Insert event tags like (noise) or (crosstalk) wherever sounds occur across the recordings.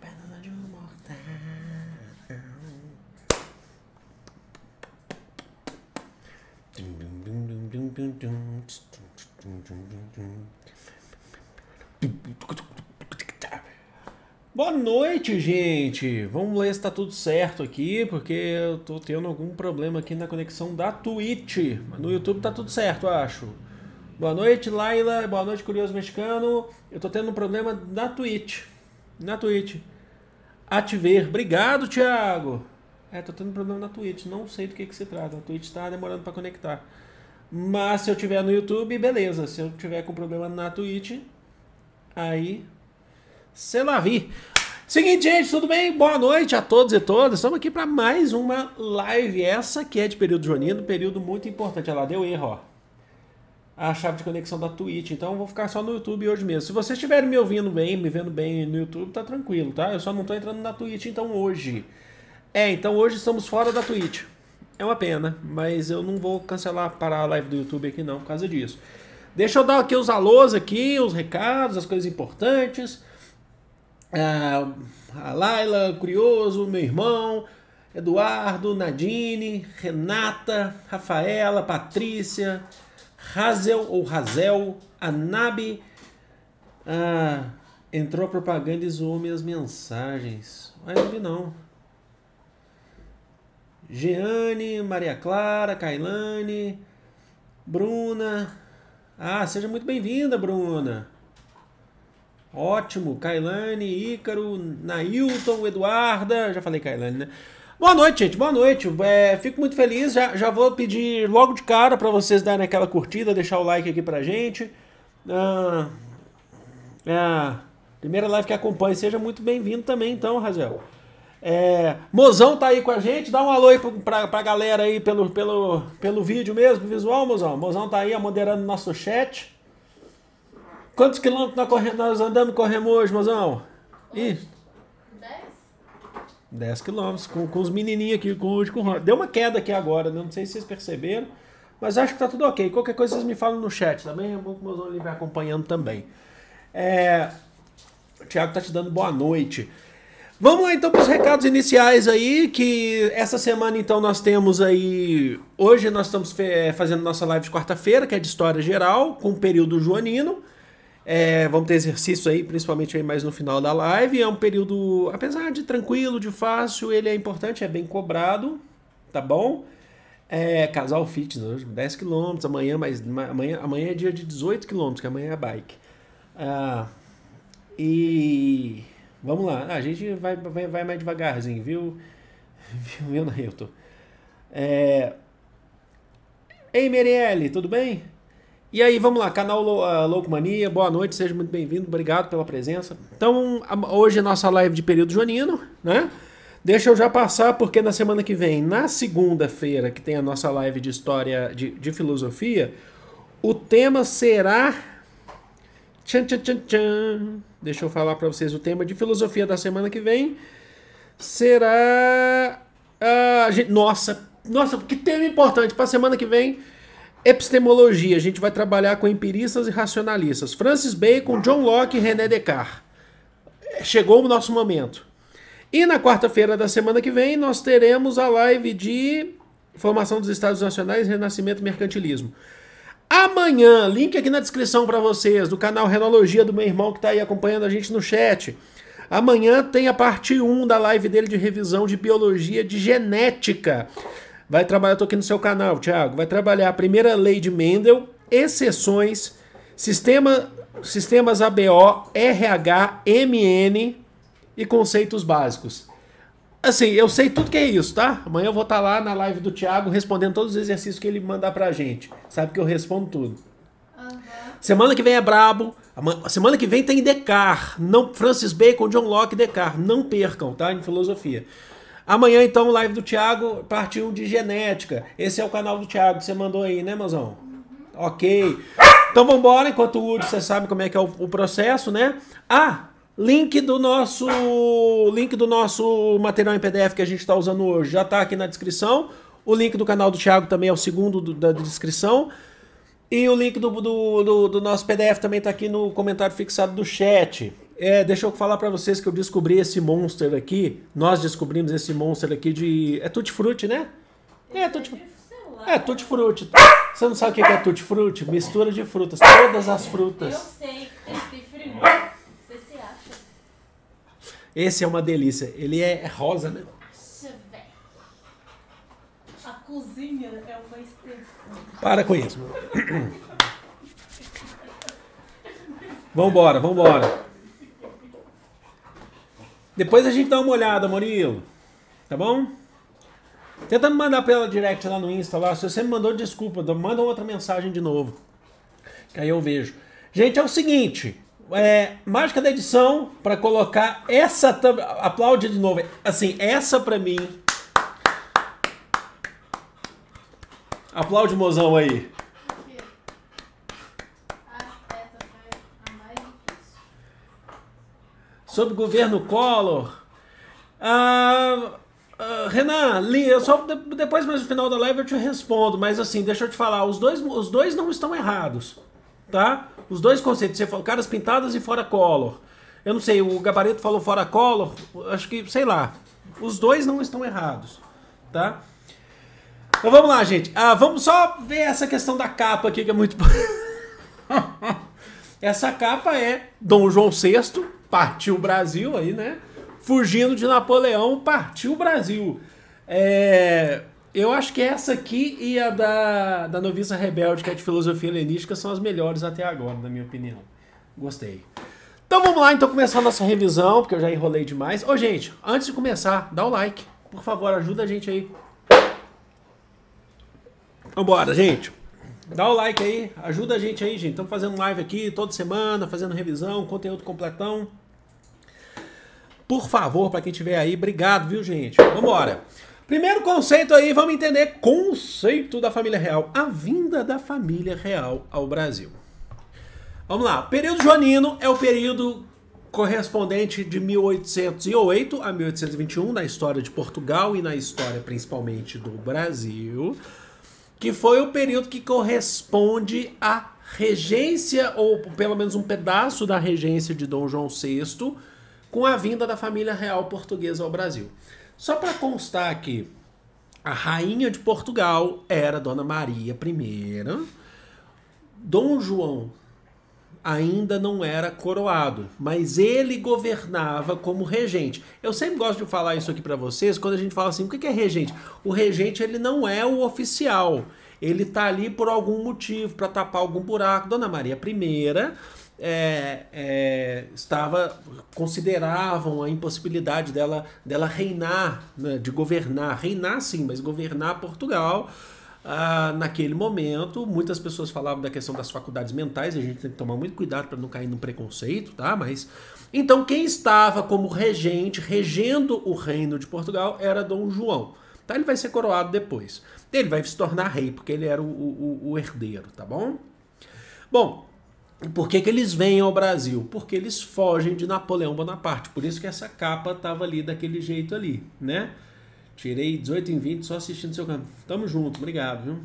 pedra de um mortal. Boa noite, gente! Vamos ler se tá tudo certo aqui, porque eu tô tendo algum problema aqui na conexão da Twitch. Mas no YouTube tá tudo certo, eu acho. Boa noite, Laila. Boa noite, Curioso Mexicano. Eu tô tendo um problema na Twitch na Twitch. Ativer. Obrigado, Thiago. É, tô tendo problema na Twitch. Não sei do que, que se trata. A Twitch tá demorando para conectar. Mas se eu tiver no YouTube, beleza. Se eu tiver com problema na Twitch, aí. Sei lá, vi. Seguinte, gente, tudo bem? Boa noite a todos e todas. Estamos aqui para mais uma live. Essa que é de período junino, período muito importante. Olha lá, deu erro, ó a chave de conexão da Twitch. Então eu vou ficar só no YouTube hoje mesmo. Se vocês estiverem me ouvindo bem, me vendo bem no YouTube, tá tranquilo, tá? Eu só não tô entrando na Twitch então hoje. É, então hoje estamos fora da Twitch. É uma pena, mas eu não vou cancelar parar a live do YouTube aqui não por causa disso. Deixa eu dar aqui os alôs aqui, os recados, as coisas importantes. Ah, a Laila, Curioso, meu irmão, Eduardo, Nadine, Renata, Rafaela, Patrícia, Hazel ou Hazel, Anabi. Ah, entrou a propaganda e zoou minhas mensagens. Mas não vi não. Jeane, Maria Clara, Kailane, Bruna. Ah, seja muito bem-vinda, Bruna. Ótimo, Kailane, Ícaro, Nailton, Eduarda. Já falei Kailane, né? Boa noite, gente. Boa noite. É, fico muito feliz. Já, já vou pedir logo de cara para vocês darem aquela curtida, deixar o like aqui pra gente. Ah, é, primeira live que acompanha. Seja muito bem-vindo também, então, Razel. É, Mozão tá aí com a gente. Dá um alô aí pra, pra galera aí pelo, pelo, pelo vídeo mesmo, visual, Mozão. Mozão tá aí moderando nosso chat. Quantos quilômetros nós, corremos, nós andamos corremos hoje, Mozão? Isso. 10 quilômetros, com, com os menininhos aqui, com, hoje com o Ronald. Deu uma queda aqui agora, né? não sei se vocês perceberam, mas acho que tá tudo ok. Qualquer coisa vocês me falam no chat também, tá é bom que meus olhos vêm acompanhando também. É... O Thiago tá te dando boa noite. Vamos lá então para os recados iniciais aí, que essa semana então nós temos aí. Hoje nós estamos fazendo nossa live de quarta-feira, que é de História Geral, com o período joanino. É, vamos ter exercício aí, principalmente aí mais no final da live. É um período, apesar de tranquilo, de fácil, ele é importante, é bem cobrado, tá bom? É, casal fitness 10 km, amanhã, mas amanhã, amanhã é dia de 18 km, que amanhã é bike. Ah, e vamos lá, ah, a gente vai, vai, vai mais devagarzinho, viu? (laughs) Viu, Hilton? É... Ei, Merielle, tudo bem? E aí, vamos lá, canal ah, Loucomania, boa noite, seja muito bem-vindo, obrigado pela presença. Então, hoje é nossa live de período junino, né? Deixa eu já passar, porque na semana que vem, na segunda-feira, que tem a nossa live de história, de, de filosofia, o tema será. Tchan, tchan, tchan, tchan. Deixa eu falar para vocês o tema de filosofia da semana que vem. Será. Ah, gente... Nossa, nossa, que tema importante para semana que vem. Epistemologia, a gente vai trabalhar com empiristas e racionalistas. Francis Bacon, John Locke e René Descartes. Chegou o nosso momento. E na quarta-feira da semana que vem nós teremos a live de Formação dos Estados Nacionais, Renascimento e Mercantilismo. Amanhã, link aqui na descrição para vocês do canal Renologia do meu irmão que está aí acompanhando a gente no chat. Amanhã tem a parte 1 da live dele de revisão de biologia de genética vai trabalhar, tô aqui no seu canal, Thiago, vai trabalhar a primeira lei de Mendel, exceções, sistema, sistemas ABO, RH, MN e conceitos básicos. Assim, eu sei tudo que é isso, tá? Amanhã eu vou estar tá lá na live do Thiago respondendo todos os exercícios que ele mandar pra gente. Sabe que eu respondo tudo. Uhum. Semana que vem é brabo. Semana que vem tem Descartes. Não, Francis Bacon, John Locke, Descartes. Não percam, tá? Em filosofia. Amanhã, então, live do Thiago, parte 1 de genética. Esse é o canal do Thiago que você mandou aí, né, mozão? Uhum. Ok. Então vamos embora, enquanto o Wood, você sabe como é que é o, o, processo, né? Ah, link do nosso link do nosso material em PDF que a gente está usando hoje já está aqui na descrição. O link do canal do Thiago também é o segundo do, da descrição. E o link do, do, do, do nosso PDF também está aqui no comentário fixado do chat. É, deixa eu falar para vocês que eu descobri esse monster aqui. Nós descobrimos esse monster aqui de. É Tutti Frutti, né? É, Tutti É, tutti é frutti. Tá? Você não sabe o que é tutti frutti? Mistura de frutas, todas as frutas. Eu sei, tem Você se acha? Esse é uma delícia. Ele é rosa, né? A cozinha é uma extensão. Para com isso. (coughs) vambora, vambora. Depois a gente dá uma olhada, Murilo. Tá bom? Tenta me mandar pela direct lá no Insta lá. Se você me mandou, desculpa. Manda outra mensagem de novo. Que aí eu vejo. Gente, é o seguinte. É, mágica da edição para colocar essa. Aplaude de novo. Assim, essa para mim. Aplaude, mozão aí. sobre o governo Collor. Ah, ah, Renan, eu só depois mais no final da live eu te respondo, mas assim, deixa eu te falar, os dois, os dois não estão errados, tá? Os dois conceitos, você falou caras pintadas e fora Collor. Eu não sei, o Gabarito falou fora Collor, acho que, sei lá. Os dois não estão errados, tá? Então vamos lá, gente. Ah, vamos só ver essa questão da capa aqui, que é muito. (laughs) essa capa é Dom João VI, partiu o Brasil aí, né? Fugindo de Napoleão, partiu o Brasil. É, eu acho que essa aqui e a da, da Noviça Rebelde, que é de filosofia helenística, são as melhores até agora, na minha opinião. Gostei. Então vamos lá, então começar a nossa revisão, porque eu já enrolei demais. Ô, gente, antes de começar, dá o like. Por favor, ajuda a gente aí. Vambora, gente. Dá o like aí, ajuda a gente aí, gente. Estamos fazendo live aqui toda semana, fazendo revisão, conteúdo completão. Por favor, para quem estiver aí, obrigado, viu, gente? Vamos embora. Primeiro conceito aí, vamos entender conceito da família real, a vinda da família real ao Brasil. Vamos lá, período joanino é o período correspondente de 1808 a 1821 na história de Portugal e na história principalmente do Brasil, que foi o período que corresponde à regência ou pelo menos um pedaço da regência de Dom João VI com a vinda da família real portuguesa ao Brasil. Só para constar aqui, a rainha de Portugal era Dona Maria I. Dom João ainda não era coroado, mas ele governava como regente. Eu sempre gosto de falar isso aqui para vocês quando a gente fala assim, o que é regente? O regente ele não é o oficial, ele tá ali por algum motivo para tapar algum buraco. Dona Maria I é, é, estava consideravam a impossibilidade dela, dela reinar, né, de governar, reinar sim, mas governar Portugal. Ah, naquele momento, muitas pessoas falavam da questão das faculdades mentais, a gente tem que tomar muito cuidado para não cair no preconceito, tá? Mas então quem estava como regente, regendo o reino de Portugal, era Dom João. Tá? Ele vai ser coroado depois. Ele vai se tornar rei, porque ele era o, o, o herdeiro, tá bom? Bom, por que, que, eles vêm ao Brasil? Porque eles fogem de Napoleão Bonaparte. Por isso que essa capa estava ali daquele jeito ali, né? Tirei 18 em 20 só assistindo seu canal. Tamo junto, obrigado, viu?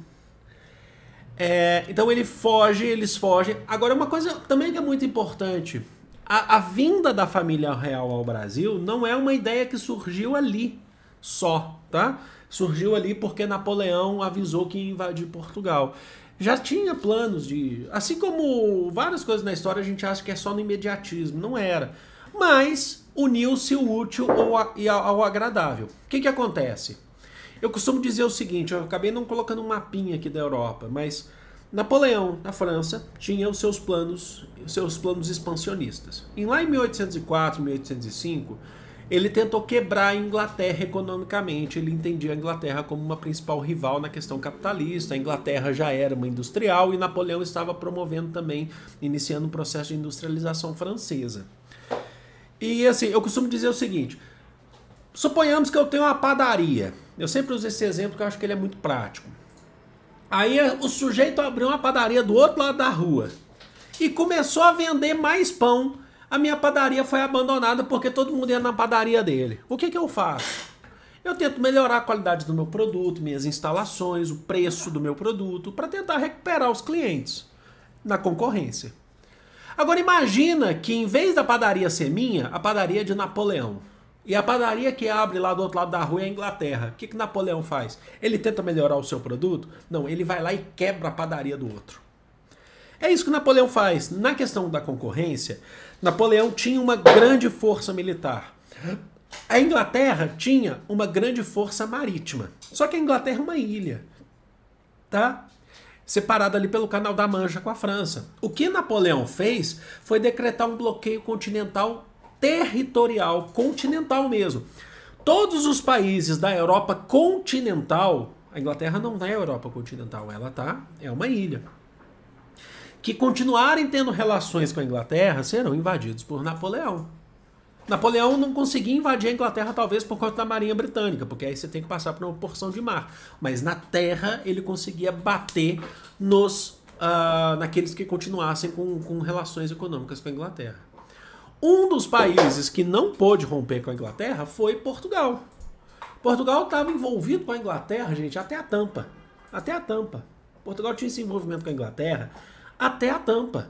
É, então ele foge, eles fogem. Agora, uma coisa também que é muito importante: a, a vinda da família real ao Brasil não é uma ideia que surgiu ali só, tá? Surgiu ali porque Napoleão avisou que ia invadir Portugal já tinha planos de. Assim como várias coisas na história a gente acha que é só no imediatismo, não era. Mas uniu-se o útil ao, agradável. O que, que acontece? Eu costumo dizer o seguinte: eu acabei não colocando um mapinha aqui da Europa, mas Napoleão, na França, tinha os seus planos, os seus planos expansionistas. E lá em 1804, 1805 ele tentou quebrar a Inglaterra economicamente. Ele entendia a Inglaterra como uma principal rival na questão capitalista. A Inglaterra já era uma industrial e Napoleão estava promovendo também, iniciando um processo de industrialização francesa. E assim, eu costumo dizer o seguinte: suponhamos que eu tenho uma padaria. Eu sempre uso esse exemplo porque eu acho que ele é muito prático. Aí eh, o sujeito abriu uma padaria do outro lado da rua e começou a vender mais pão a minha padaria foi abandonada porque todo mundo ia na padaria dele. O que, que eu faço? Eu tento melhorar a qualidade do meu produto, minhas instalações, o preço do meu produto, para tentar recuperar os clientes na concorrência. Agora imagina que em vez da padaria ser minha, a padaria é de Napoleão. E a padaria que abre lá do outro lado da rua é a Inglaterra. O que, que Napoleão faz? Ele tenta melhorar o seu produto? Não, ele vai lá e quebra a padaria do outro. É isso que Napoleão faz. Na questão da concorrência, Napoleão tinha uma grande força militar. A Inglaterra tinha uma grande força marítima. Só que a Inglaterra é uma ilha, tá? Separada ali pelo Canal da Mancha com a França. O que Napoleão fez foi decretar um bloqueio continental territorial, continental mesmo. Todos os países da Europa continental, a Inglaterra não é tá a Europa continental, ela tá, é uma ilha que continuarem tendo relações com a Inglaterra serão invadidos por Napoleão. Napoleão não conseguia invadir a Inglaterra, talvez por conta da Marinha Britânica, porque aí você tem que passar por uma porção de mar. Mas na terra ele conseguia bater nos uh, naqueles que continuassem com, com relações econômicas com a Inglaterra. Um dos países que não pôde romper com a Inglaterra foi Portugal. Portugal estava envolvido com a Inglaterra, gente, até a tampa. Até a tampa. Portugal tinha esse envolvimento com a Inglaterra até a tampa.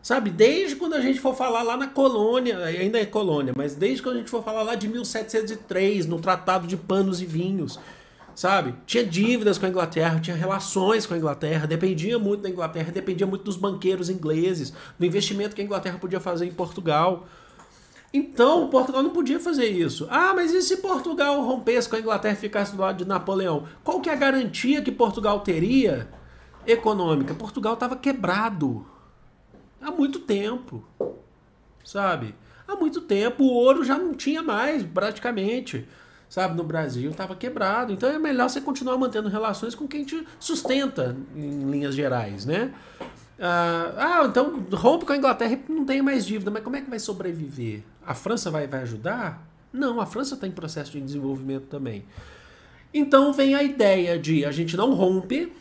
Sabe, desde quando a gente for falar lá na colônia, eh, ainda é colônia, mas desde quando a gente for falar lá de 1703, no Tratado de Panos e Vinhos, sabe? Tinha dívidas com a Inglaterra, tinha relações com a Inglaterra, dependia muito da Inglaterra, dependia muito dos banqueiros ingleses, do investimento que a Inglaterra podia fazer em Portugal. Então, Portugal não podia fazer isso. Ah, mas e se Portugal rompesse com a Inglaterra e ficasse do lado de Napoleão? Qual que é a garantia que Portugal teria econômica. Portugal estava quebrado há muito tempo, sabe? Há muito tempo o ouro já não tinha mais, praticamente, sabe? No Brasil estava quebrado. Então é melhor você continuar mantendo relações com quem te sustenta, em linhas gerais, né? Ah, ah então rompe com a Inglaterra e não tem mais dívida, mas como é que vai sobreviver? A França vai, vai ajudar? Não, a França está em processo de desenvolvimento também. Então vem a ideia de a gente não rompe,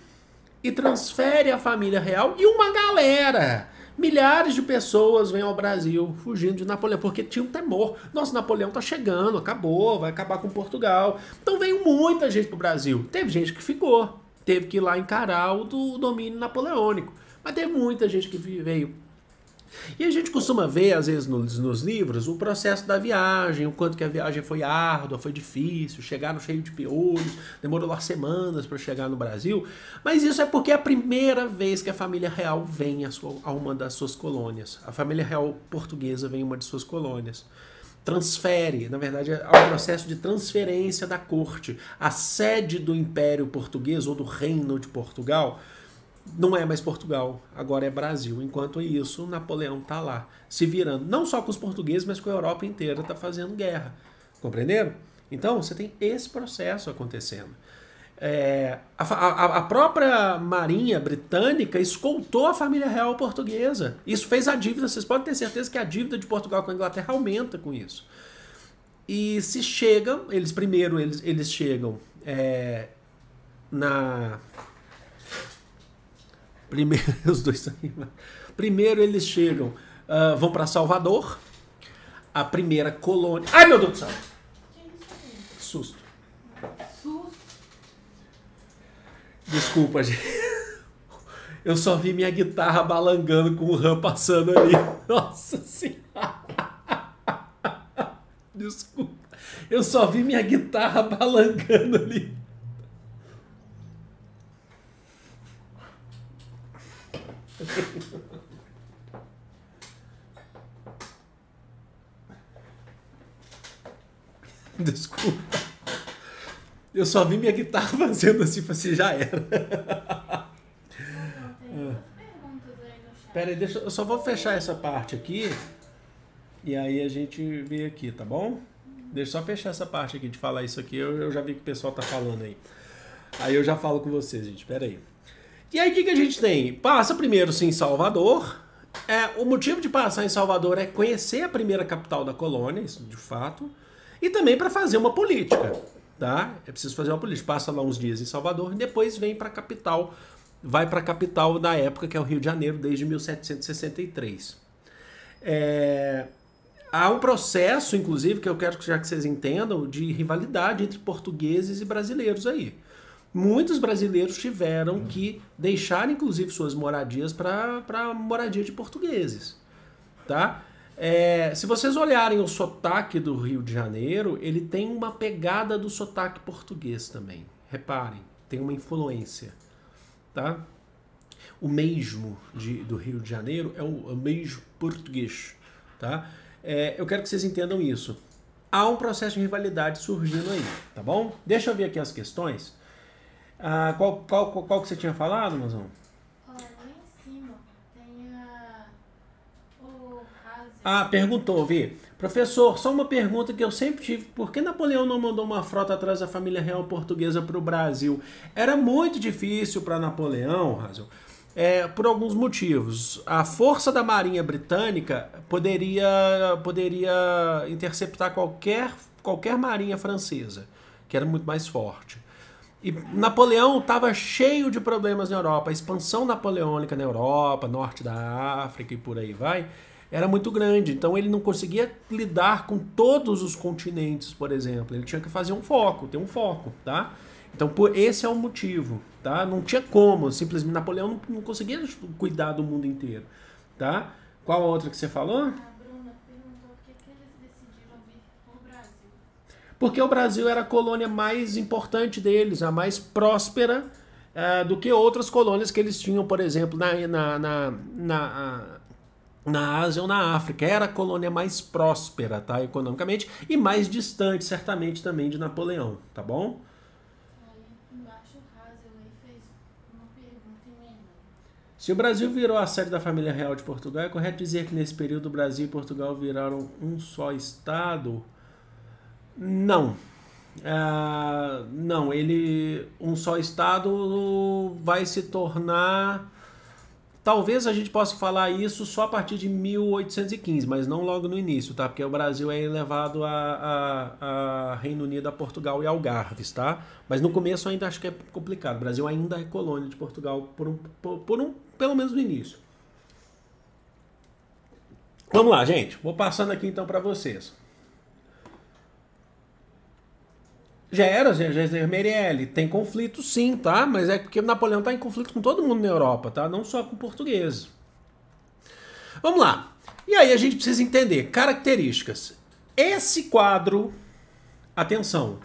e transfere a família real e uma galera. Milhares de pessoas vêm ao Brasil fugindo de Napoleão, porque tinha um temor. Nossa, Napoleão tá chegando, acabou, vai acabar com Portugal. Então veio muita gente pro Brasil. Teve gente que ficou, teve que ir lá encarar o do domínio napoleônico. Mas teve muita gente que veio e a gente costuma ver, às vezes, nos, nos, livros, o processo da viagem, o quanto que a viagem foi árdua, foi difícil, chegaram cheio de piolhos, demorou lá semanas para chegar no Brasil. Mas isso é porque é a primeira vez que a família real vem a, sua, a uma das suas colônias. A família real portuguesa vem a uma de suas colônias transfere, na verdade, o é processo de transferência da corte. A sede do Império Português ou do Reino de Portugal não é mais Portugal, agora é Brasil. Enquanto isso, Napoleão está lá, se virando, não só com os portugueses, mas com a Europa inteira, está fazendo guerra. Compreenderam? Então, você tem esse processo acontecendo. É, a, a, a, própria marinha britânica escoltou a família real portuguesa. Isso fez a dívida, vocês podem ter certeza que a dívida de Portugal com a Inglaterra aumenta com isso. E se chegam, eles primeiro eles, eles chegam é, na Primeiro, (laughs) os dois Primeiro eles chegam, uh, vão para Salvador, a primeira colônia. Ai meu Deus do céu! Que susto. Susto. Desculpa, gente. Eu só vi minha guitarra balangando com o RAM passando ali. (laughs) Nossa senhora! Desculpa. Eu só vi minha guitarra balangando ali. (laughs) Desculpa. Eu só vi minha guitarra (laughs) fazendo assim, assim já era. É. Pera aí, deixa, eu só vou fechar essa parte aqui e aí a gente vê aqui, tá bom? Deixa eu só fechar essa parte aqui de falar isso aqui, eu, eu já vi que o pessoal tá falando aí. Aí eu já falo com vocês, gente, pera aí. E aí o que, que a gente tem? Passa primeiro sim Salvador. É, o motivo de passar em Salvador é conhecer a primeira capital da colônia, isso de fato, e também para fazer uma política, tá? É preciso fazer uma política. Passa lá uns dias em Salvador, e depois vem para a capital, vai para a capital da época que é o Rio de Janeiro desde 1763. É... Há um processo, inclusive, que eu quero já que vocês entendam, de rivalidade entre portugueses e brasileiros aí muitos brasileiros tiveram que deixar, inclusive, suas moradias para moradia de portugueses. Tá? É, se vocês olharem o sotaque do Rio de Janeiro, ele tem uma pegada do sotaque português também. Reparem, tem uma influência. Tá? O mesmo de, do Rio de Janeiro é o, é o mesmo português. Tá? É, eu quero que vocês entendam isso. Há um processo de rivalidade surgindo aí, tá bom? Deixa eu ver aqui as questões. Ah, qual, qual, qual, qual que você tinha falado, Mazão? Ah, perguntou, Vi. Professor, só uma pergunta que eu sempre tive. Por que Napoleão não mandou uma frota atrás da família real portuguesa para o Brasil? Era muito difícil para Napoleão, Razel, é, por alguns motivos. A força da marinha britânica poderia, poderia interceptar qualquer, qualquer marinha francesa, que era muito mais forte. E Napoleão estava cheio de problemas na Europa. A expansão napoleônica na Europa, norte da África e por aí vai, era muito grande. Então ele não conseguia lidar com todos os continentes, por exemplo. Ele tinha que fazer um foco, ter um foco, tá? Então por esse é o motivo, tá? Não tinha como, simplesmente Napoleão não, não conseguia cuidar do mundo inteiro, tá? Qual a outra que você falou? porque o Brasil era a colônia mais importante deles, a mais próspera uh, do que outras colônias que eles tinham, por exemplo, na, na, na, na, na Ásia ou na África. Era a colônia mais próspera, tá? Economicamente, e mais distante, certamente, também de Napoleão, tá bom? Se o Brasil virou a sede da família real de Portugal, é correto dizer que nesse período o Brasil e Portugal viraram um só estado? Não. Uh, não, ele. Um só estado vai se tornar. Talvez a gente possa falar isso só a partir de 1815, mas não logo no início, tá? Porque o Brasil é elevado a, a, a Reino Unido, a Portugal e Algarves, tá? Mas no começo ainda acho que é complicado. O Brasil ainda é colônia de Portugal por um, por, por um pelo menos no início. Vamos lá, gente. Vou passando aqui então para vocês. Já era, já, já era é Meirelli. Tem conflito sim, tá? Mas é porque Napoleão está em conflito com todo mundo na Europa, tá? Não só com portugueses. Vamos lá. E aí a gente precisa entender características. Esse quadro, atenção,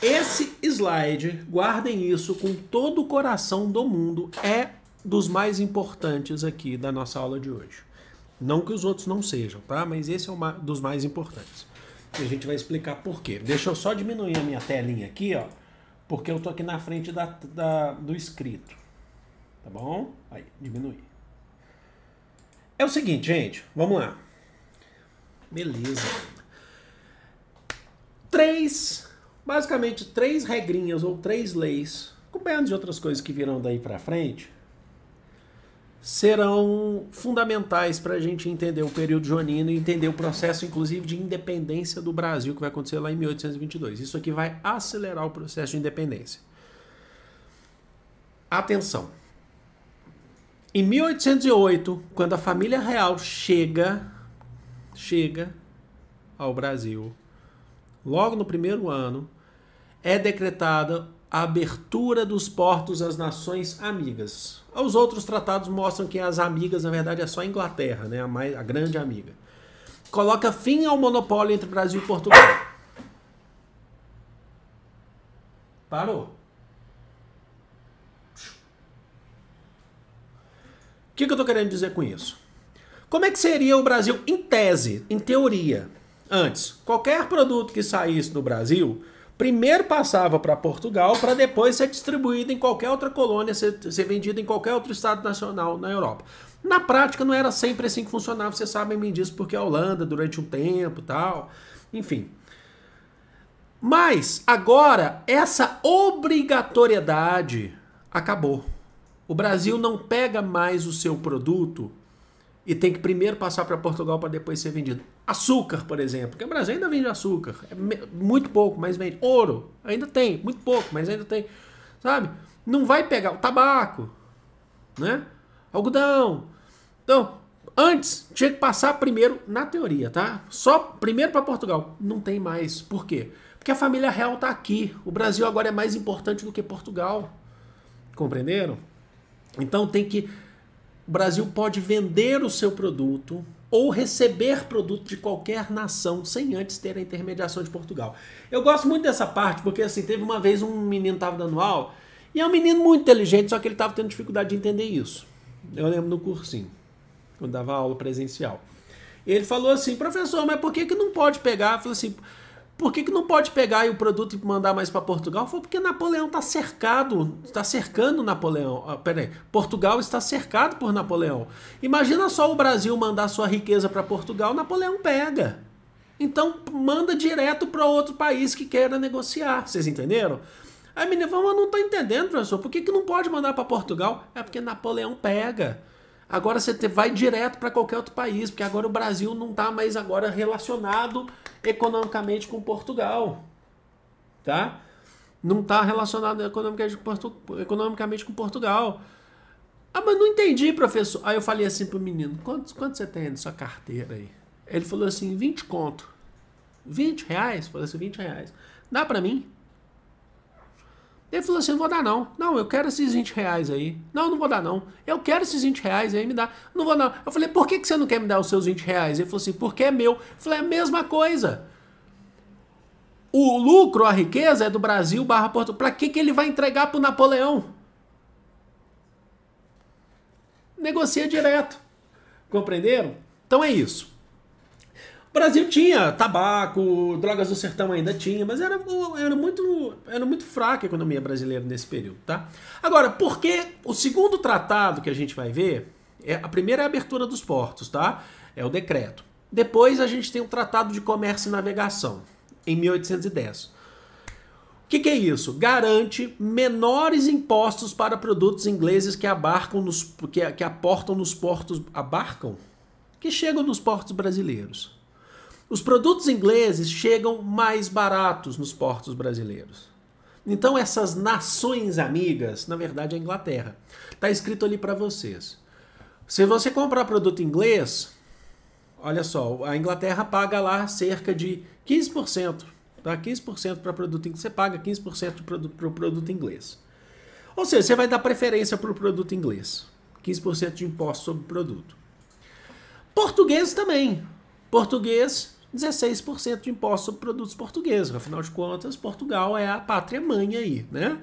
esse slide, guardem isso com todo o coração do mundo, é dos mais importantes aqui da nossa aula de hoje. Não que os outros não sejam, tá? Mas esse é um dos mais importantes. E a gente vai explicar por quê. Deixa eu só diminuir a minha telinha aqui, ó, porque eu tô aqui na frente da, da do escrito. Tá bom? Aí, diminui. É o seguinte, gente, vamos lá. Beleza. Três, basicamente três regrinhas ou três leis, acompanhadas de outras coisas que virão daí para frente, serão fundamentais para a gente entender o período joanino, e entender o processo, inclusive, de independência do Brasil que vai acontecer lá em 1822. Isso aqui vai acelerar o processo de independência. Atenção. Em 1808, quando a família real chega chega ao Brasil, logo no primeiro ano, é decretada a abertura dos portos às nações amigas. Os outros tratados mostram que as amigas, na verdade, é só a Inglaterra, né? a, mais, a grande amiga. Coloca fim ao monopólio entre Brasil e Portugal. Parou. O que, que eu estou querendo dizer com isso? Como é que seria o Brasil em tese, em teoria? Antes, qualquer produto que saísse do Brasil primeiro passava para Portugal para depois ser distribuído em qualquer outra colônia, ser, ser vendido em qualquer outro estado nacional na Europa. Na prática não era sempre assim que funcionava, vocês sabem bem disso, porque a Holanda durante um tempo tal, enfim. Mas agora essa obrigatoriedade acabou. O Brasil não pega mais o seu produto e tem que primeiro passar para Portugal para depois ser vendido. Açúcar, por exemplo, porque o Brasil ainda vende açúcar, é muito pouco, mas vende. Ouro, ainda tem, muito pouco, mas ainda tem. Sabe? Não vai pegar o tabaco, né? Algodão. Então, antes tinha que passar primeiro na teoria, tá? Só primeiro para Portugal. Não tem mais. Por quê? Porque a família real tá aqui. O Brasil agora é mais importante do que Portugal. Compreenderam? Então tem que o Brasil pode vender o seu produto ou receber produto de qualquer nação sem antes ter a intermediação de Portugal. Eu gosto muito dessa parte porque assim, teve uma vez um menino estava dando aula e é um menino muito inteligente, só que ele estava tendo dificuldade de entender isso. Eu lembro no cursinho, quando dava aula presencial. Ele falou assim: "Professor, mas por que que não pode pegar?" Eu falei assim: por que, que não pode pegar o produto e mandar mais para Portugal? Foi porque Napoleão está cercado, está cercando Napoleão. Ah, peraí, Portugal está cercado por Napoleão. Imagina só o Brasil mandar sua riqueza para Portugal, Napoleão pega. Então manda direto para outro país que queira negociar. Vocês entenderam? Aí a menina falou, mas não estou entendendo, professor. Por que, que não pode mandar para Portugal? É porque Napoleão pega. Agora você vai direto para qualquer outro país, porque agora o Brasil não está mais agora relacionado economicamente com Portugal, tá? Não está relacionado economicamente com Portugal. Ah, mas não entendi, professor. Aí eu falei assim pro menino, quanto, quanto você tem na sua carteira aí? Ele falou assim, 20 conto. 20 reais? falei assim, 20 reais. Dá para mim? Ele falou assim: não vou dar não. Não, eu quero esses 20 reais aí. Não, não vou dar não. Eu quero esses 20 reais aí, me dá. Não vou não. Eu falei: por que, que você não quer me dar os seus 20 reais? Ele falou assim: porque é meu. Eu falei: é a mesma coisa. O lucro, a riqueza é do Brasil barra Porto Para que, que ele vai entregar para Napoleão? Negocia direto. Compreenderam? Então é isso. O Brasil tinha tabaco, drogas do sertão ainda tinha, mas era, era, muito, era muito fraca a economia brasileira nesse período, tá? Agora, porque o segundo tratado que a gente vai ver, é a primeira é a abertura dos portos, tá? É o decreto. Depois a gente tem o Tratado de Comércio e Navegação, em 1810. O que, que é isso? Garante menores impostos para produtos ingleses que abarcam nos que, que aportam nos portos abarcam que chegam nos portos brasileiros. Os produtos ingleses chegam mais baratos nos portos brasileiros. Então essas nações amigas, na verdade é a Inglaterra. Tá escrito ali para vocês. Se você comprar produto inglês, olha só, a Inglaterra paga lá cerca de 15%, tá? 15% para produto inglês, você paga 15% para o pro produto inglês. Ou seja, você vai dar preferência para o produto inglês. 15% de imposto sobre o produto. Português também. Português 16% de imposto sobre produtos portugueses. Afinal de contas, Portugal é a pátria mãe aí, né?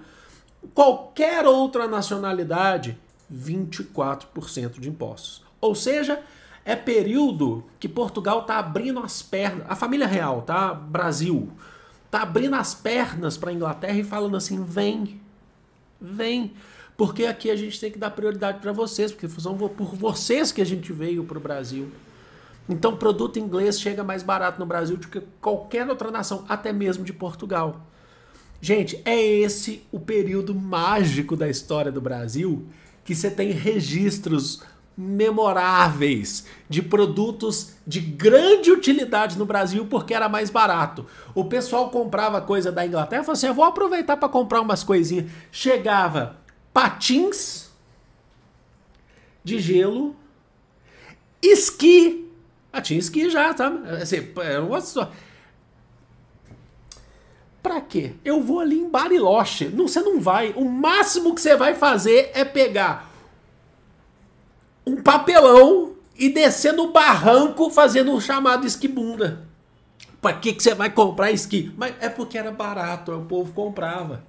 Qualquer outra nacionalidade, 24% de impostos. Ou seja, é período que Portugal está abrindo as pernas, a família real, tá? Brasil, está abrindo as pernas para a Inglaterra e falando assim: vem, vem, porque aqui a gente tem que dar prioridade para vocês, porque são por vocês que a gente veio para o Brasil. Então, produto inglês chega mais barato no Brasil do que qualquer outra nação, até mesmo de Portugal. Gente, é esse o período mágico da história do Brasil que você tem registros memoráveis de produtos de grande utilidade no Brasil porque era mais barato. O pessoal comprava coisa da Inglaterra e falou assim: eu vou aproveitar para comprar umas coisinhas. Chegava patins de gelo, esqui ah, tinha esqui já, tá? Assim, eu é uma só. Pra quê? Eu vou ali em Bariloche. Não, você não vai. O máximo que você vai fazer é pegar um papelão e descer no barranco fazendo um chamado esquibunda. Pra que, que você vai comprar esqui? Mas é porque era barato, o povo comprava.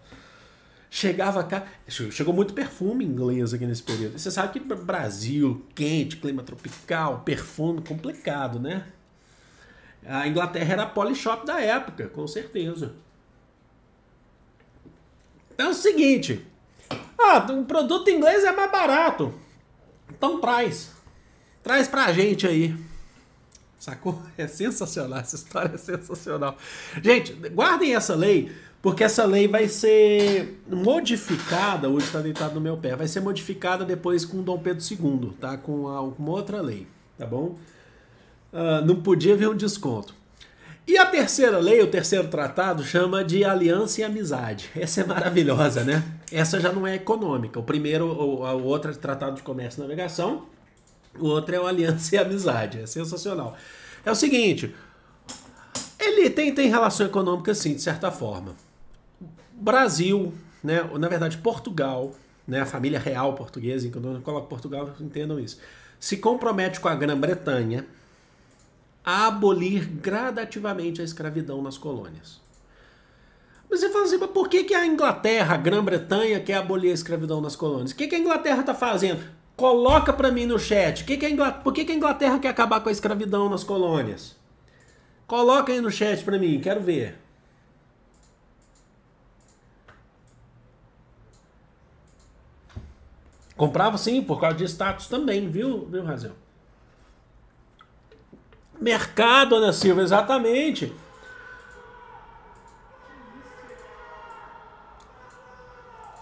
Chegava cá, chegou muito perfume inglês aqui nesse período. você sabe que Brasil, quente, clima tropical, perfume, complicado, né? A Inglaterra era a polishop da época, com certeza. Então é o seguinte: ah, um produto inglês é mais barato. Então traz. Traz pra gente aí. Sacou? (laughs) É sensacional, essa história é sensacional. Gente, guardem essa lei. Porque essa lei vai ser modificada, hoje está deitado no meu pé, vai ser modificada depois com Dom Pedro II, tá? Com, alguma outra lei, tá bom? Uh, não podia haver um desconto. E a terceira lei, o terceiro tratado, chama de aliança e amizade. Essa é maravilhosa, né? Essa já não é econômica. O primeiro, o, o outro é tratado de comércio e navegação, o outro é o aliança e amizade. É sensacional. É o seguinte, ele tem, tem relação econômica sim, de certa forma. Brasil, né, ou, na verdade Portugal, né, a família real portuguesa, então, quando eu coloco Portugal, entendam isso, se compromete com a Grã-Bretanha a abolir gradativamente a escravidão nas colônias. Mas você fala assim, mas por que, que a Inglaterra, a Grã-Bretanha, quer abolir a escravidão nas colônias? O que, que a Inglaterra está fazendo? Coloca para mim no chat. Que que a Inglaterra, por que, que a Inglaterra quer acabar com a escravidão nas colônias? Coloca aí no chat para mim, quero ver. Comprava sim, por causa de status também, viu, viu Razel? Mercado, Ana Silva, exatamente.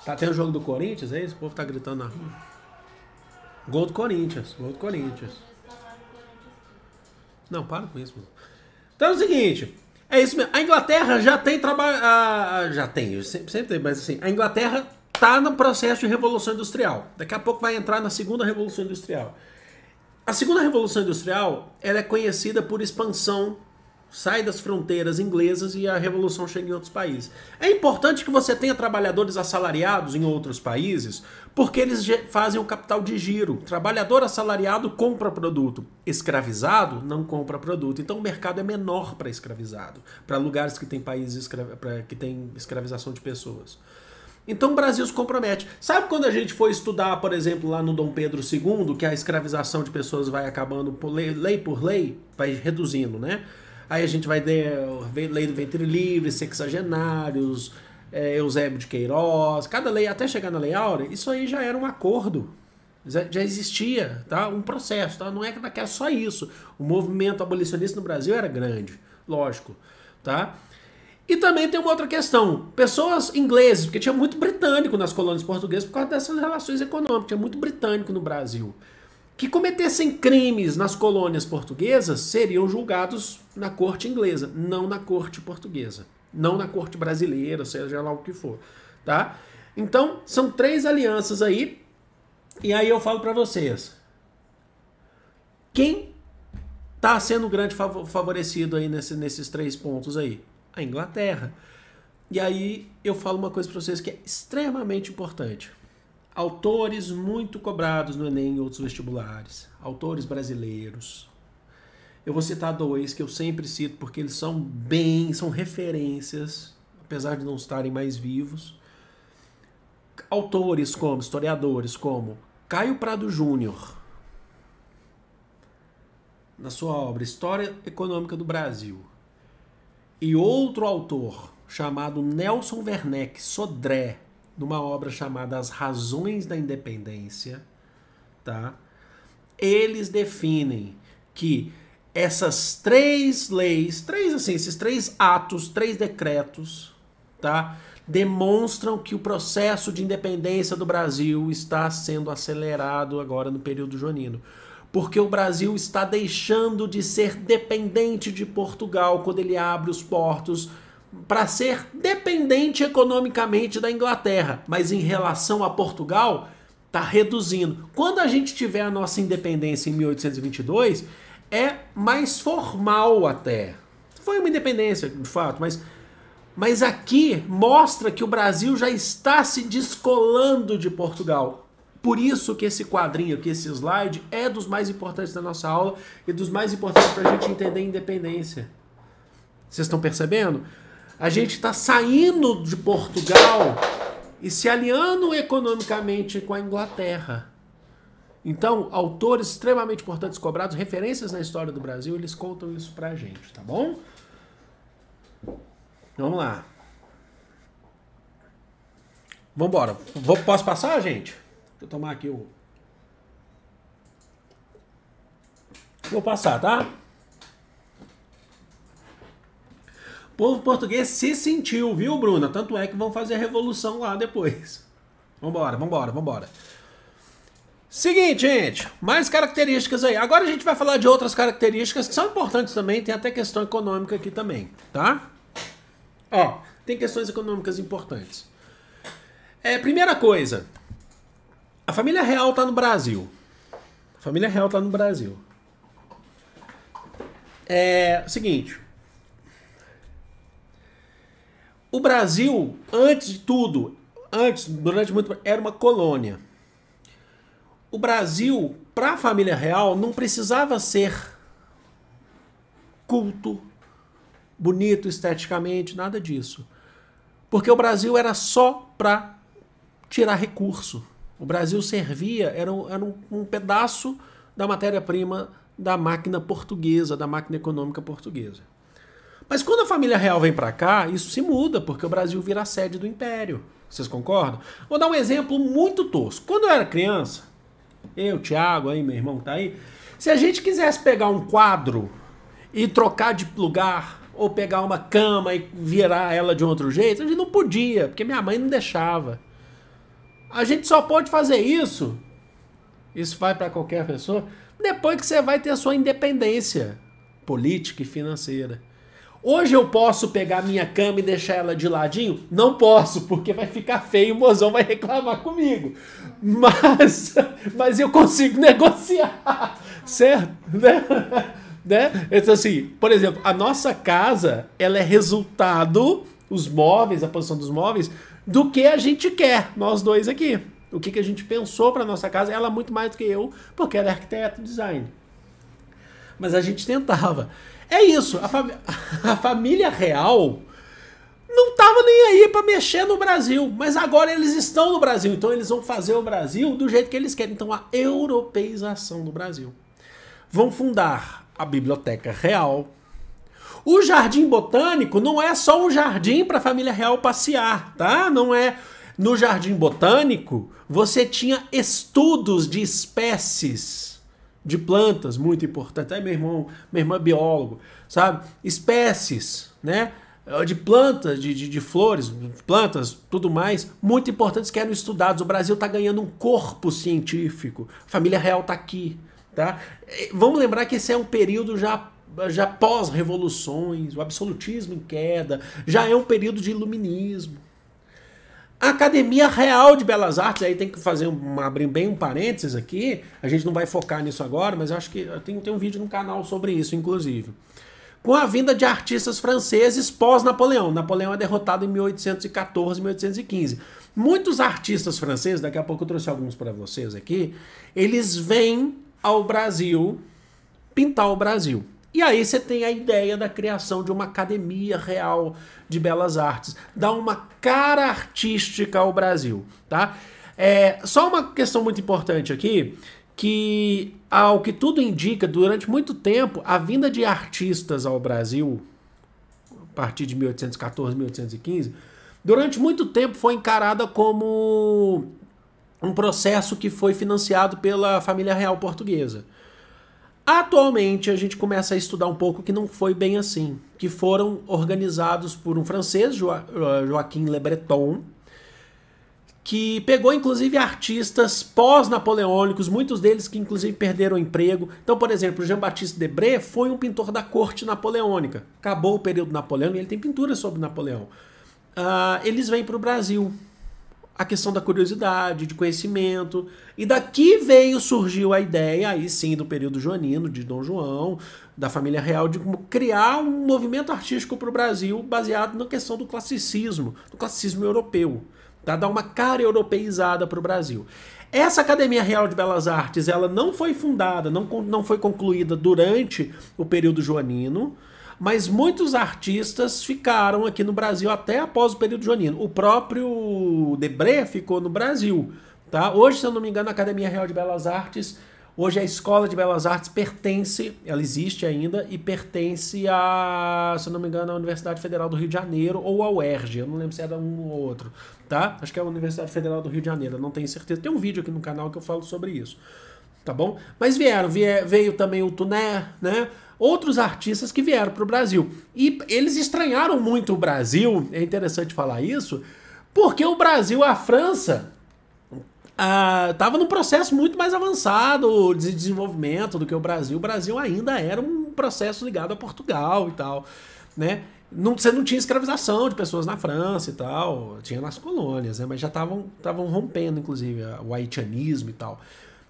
Tá tendo jogo do Corinthians, é isso? O povo tá gritando na rua. Gol do Corinthians, gol do Corinthians. Não, para com isso, mano. Então é o seguinte, é isso mesmo. A Inglaterra já tem trabalho. Ah, já tem, sempre, sempre tem, mas assim, a Inglaterra está no processo de revolução industrial. Daqui a pouco vai entrar na segunda revolução industrial. A segunda revolução industrial ela é conhecida por expansão, sai das fronteiras inglesas e a revolução chega em outros países. É importante que você tenha trabalhadores assalariados em outros países, porque eles fazem o capital de giro. Trabalhador assalariado compra produto, escravizado não compra produto. Então o mercado é menor para escravizado, para lugares que tem países escra... que tem escravização de pessoas. Então o Brasil se compromete. Sabe quando a gente foi estudar, por exemplo, lá no Dom Pedro II, que a escravização de pessoas vai acabando por lei, lei por lei, vai reduzindo, né? Aí a gente vai ter lei do ventre livre, sexagenários, é, Eusébio de Queiroz, cada lei, até chegar na Lei Áurea, isso aí já era um acordo. Já existia, tá? Um processo, tá? Não é que é só isso. O movimento abolicionista no Brasil era grande, lógico, tá? E também tem uma outra questão. Pessoas ingleses, porque tinha muito britânico nas colônias portuguesas por causa dessas relações econômicas, tinha muito britânico no Brasil. Que cometessem crimes nas colônias portuguesas seriam julgados na corte inglesa, não na corte portuguesa. Não na corte brasileira, seja lá o que for. Tá? Então, são três alianças aí. E aí eu falo para vocês. Quem tá sendo grande favorecido aí nesse, nesses três pontos aí? a Inglaterra. E aí eu falo uma coisa para vocês que é extremamente importante. Autores muito cobrados no Enem e outros vestibulares, autores brasileiros. Eu vou citar dois que eu sempre cito porque eles são bem, são referências, apesar de não estarem mais vivos. Autores como, historiadores como Caio Prado Júnior, na sua obra História Econômica do Brasil, e outro autor, chamado Nelson Werneck Sodré, numa obra chamada As Razões da Independência, tá? Eles definem que essas três leis, três assim, esses três atos, três decretos, tá? Demonstram que o processo de independência do Brasil está sendo acelerado agora no período joanino porque o Brasil está deixando de ser dependente de Portugal quando ele abre os portos para ser dependente economicamente da Inglaterra, mas em relação a Portugal está reduzindo. Quando a gente tiver a nossa independência em 1822, é mais formal até. Foi uma independência, de fato, mas mas aqui mostra que o Brasil já está se descolando de Portugal. Por isso que esse quadrinho, que esse slide é dos mais importantes da nossa aula e dos mais importantes para a gente entender a independência. Vocês estão percebendo? A gente está saindo de Portugal e se aliando economicamente com a Inglaterra. Então, autores extremamente importantes cobrados, referências na história do Brasil, eles contam isso pra gente, tá bom? Vamos lá. Vamos embora. Posso passar, gente? Deixa eu tomar aqui o Vou passar, tá? O povo português se sentiu, viu, Bruna? Tanto é que vão fazer a revolução lá depois. Vambora, vambora, vambora. Seguinte, gente, mais características aí. Agora a gente vai falar de outras características que são importantes também, tem até questão econômica aqui também, tá? Ó, tem questões econômicas importantes. É, primeira coisa, a família real tá no Brasil. A família real tá no Brasil. É o seguinte. O Brasil, antes de tudo, antes, durante muito tempo, era uma colônia. O Brasil, para a família real, não precisava ser culto, bonito esteticamente, nada disso. Porque o Brasil era só para tirar recurso. O Brasil servia, era um, era um, pedaço da matéria-prima da máquina portuguesa, da máquina econômica portuguesa. Mas quando a família real vem para cá, isso se muda, porque o Brasil vira a sede do império. Vocês concordam? Vou dar um exemplo muito tosco. Quando eu era criança, eu, Thiago, aí, meu irmão que tá aí, se a gente quisesse pegar um quadro e trocar de lugar, ou pegar uma cama e virar ela de um outro jeito, a gente não podia, porque minha mãe não deixava. A gente só pode fazer isso. Isso vai para qualquer pessoa. Depois que você vai ter a sua independência política e financeira. Hoje eu posso pegar minha cama e deixar ela de ladinho? Não posso, porque vai ficar feio, o mozão vai reclamar comigo. Mas, (laughs) mas eu consigo negociar, (laughs) certo? Né? (laughs) né? Então, assim, por exemplo, a nossa casa, ela é resultado, os móveis, a posição dos móveis, do que a gente quer, nós dois aqui. O que, que a gente pensou para nossa casa, ela muito mais do que eu, porque ela é arquiteto design. Mas a gente tentava. É isso, a, fami (laughs) a família real não estava nem aí para mexer no Brasil, mas agora eles estão no Brasil, então eles vão fazer o Brasil do jeito que eles querem. Então a europeização do Brasil. Vão fundar a Biblioteca Real, o jardim botânico não é só um jardim para a família real passear, tá? Não é. No jardim botânico, você tinha estudos de espécies de plantas, muito importante. Aí meu irmão, minha irmã é biólogo, sabe? Espécies, né? Eh, de plantas, de, de, de, flores, plantas, tudo mais, muito importantes que eram estudados. O Brasil está ganhando um corpo científico. A família real está aqui. Tá? Eh, vamos lembrar que esse é um período já já pós-revoluções, o absolutismo em queda, já é um período de iluminismo. A Academia Real de Belas Artes, aí tem que fazer um, abrir bem um parênteses aqui, a gente não vai focar nisso agora, mas acho que tem, tem um vídeo no canal sobre isso, inclusive. Com a vinda de artistas franceses pós-Napoleão. Napoleão é derrotado em 1814 e 1815. Muitos artistas franceses, daqui a pouco eu trouxe alguns para vocês aqui, eles vêm ao Brasil pintar o Brasil. E aí você tem a ideia da criação de uma academia real de belas artes, dá uma cara artística ao Brasil, tá? É, só uma questão muito importante aqui, que ao que tudo indica, durante muito tempo, a vinda de artistas ao Brasil, a partir de 1814, 1815, durante muito tempo foi encarada como um processo que foi financiado pela família real portuguesa. Atualmente a gente começa a estudar um pouco que não foi bem assim, que foram organizados por um francês, jo eh, Joaquim Le Breton, que pegou inclusive artistas pós-napoleônicos, muitos deles que inclusive perderam o emprego. Então, por exemplo, Jean-Baptiste Debré foi um pintor da corte napoleônica. Acabou o período napoleônico e ele tem pinturas sobre Napoleão. Uh, eles vêm para o Brasil a questão da curiosidade, de conhecimento. E daqui veio, surgiu a ideia, aí sim, do período joanino, de Dom João, da família real, de criar um movimento artístico para o Brasil baseado na questão do classicismo, do classicismo europeu. Tá? Dar uma cara europeizada para o Brasil. Essa Academia Real de Belas Artes, ela não foi fundada, não, não foi concluída durante o período joanino, mas muitos artistas ficaram aqui no Brasil até após o período joanino. O próprio Debré ficou no Brasil, tá? Hoje, se eu não me engano, a Academia Real de Belas Artes, hoje a Escola de Belas Artes pertence, ela existe ainda e pertence a, se eu não me engano, a Universidade Federal do Rio de Janeiro ou ao Erj, eu não lembro se era um ou outro, tá? Acho que é a Universidade Federal do Rio de Janeiro, não tenho certeza. Tem um vídeo aqui no canal que eu falo sobre isso. Tá bom? Mas vieram, vier, veio também o Tuné, né? outros artistas que vieram para o Brasil. E eles estranharam muito o Brasil, é interessante falar isso, porque o Brasil, a França, estava ah, num processo muito mais avançado de desenvolvimento do que o Brasil. O Brasil ainda era um processo ligado a Portugal e tal, né? Não, você não tinha escravização de pessoas na França e tal, tinha nas colônias, né? Mas já estavam rompendo, inclusive, o haitianismo e tal.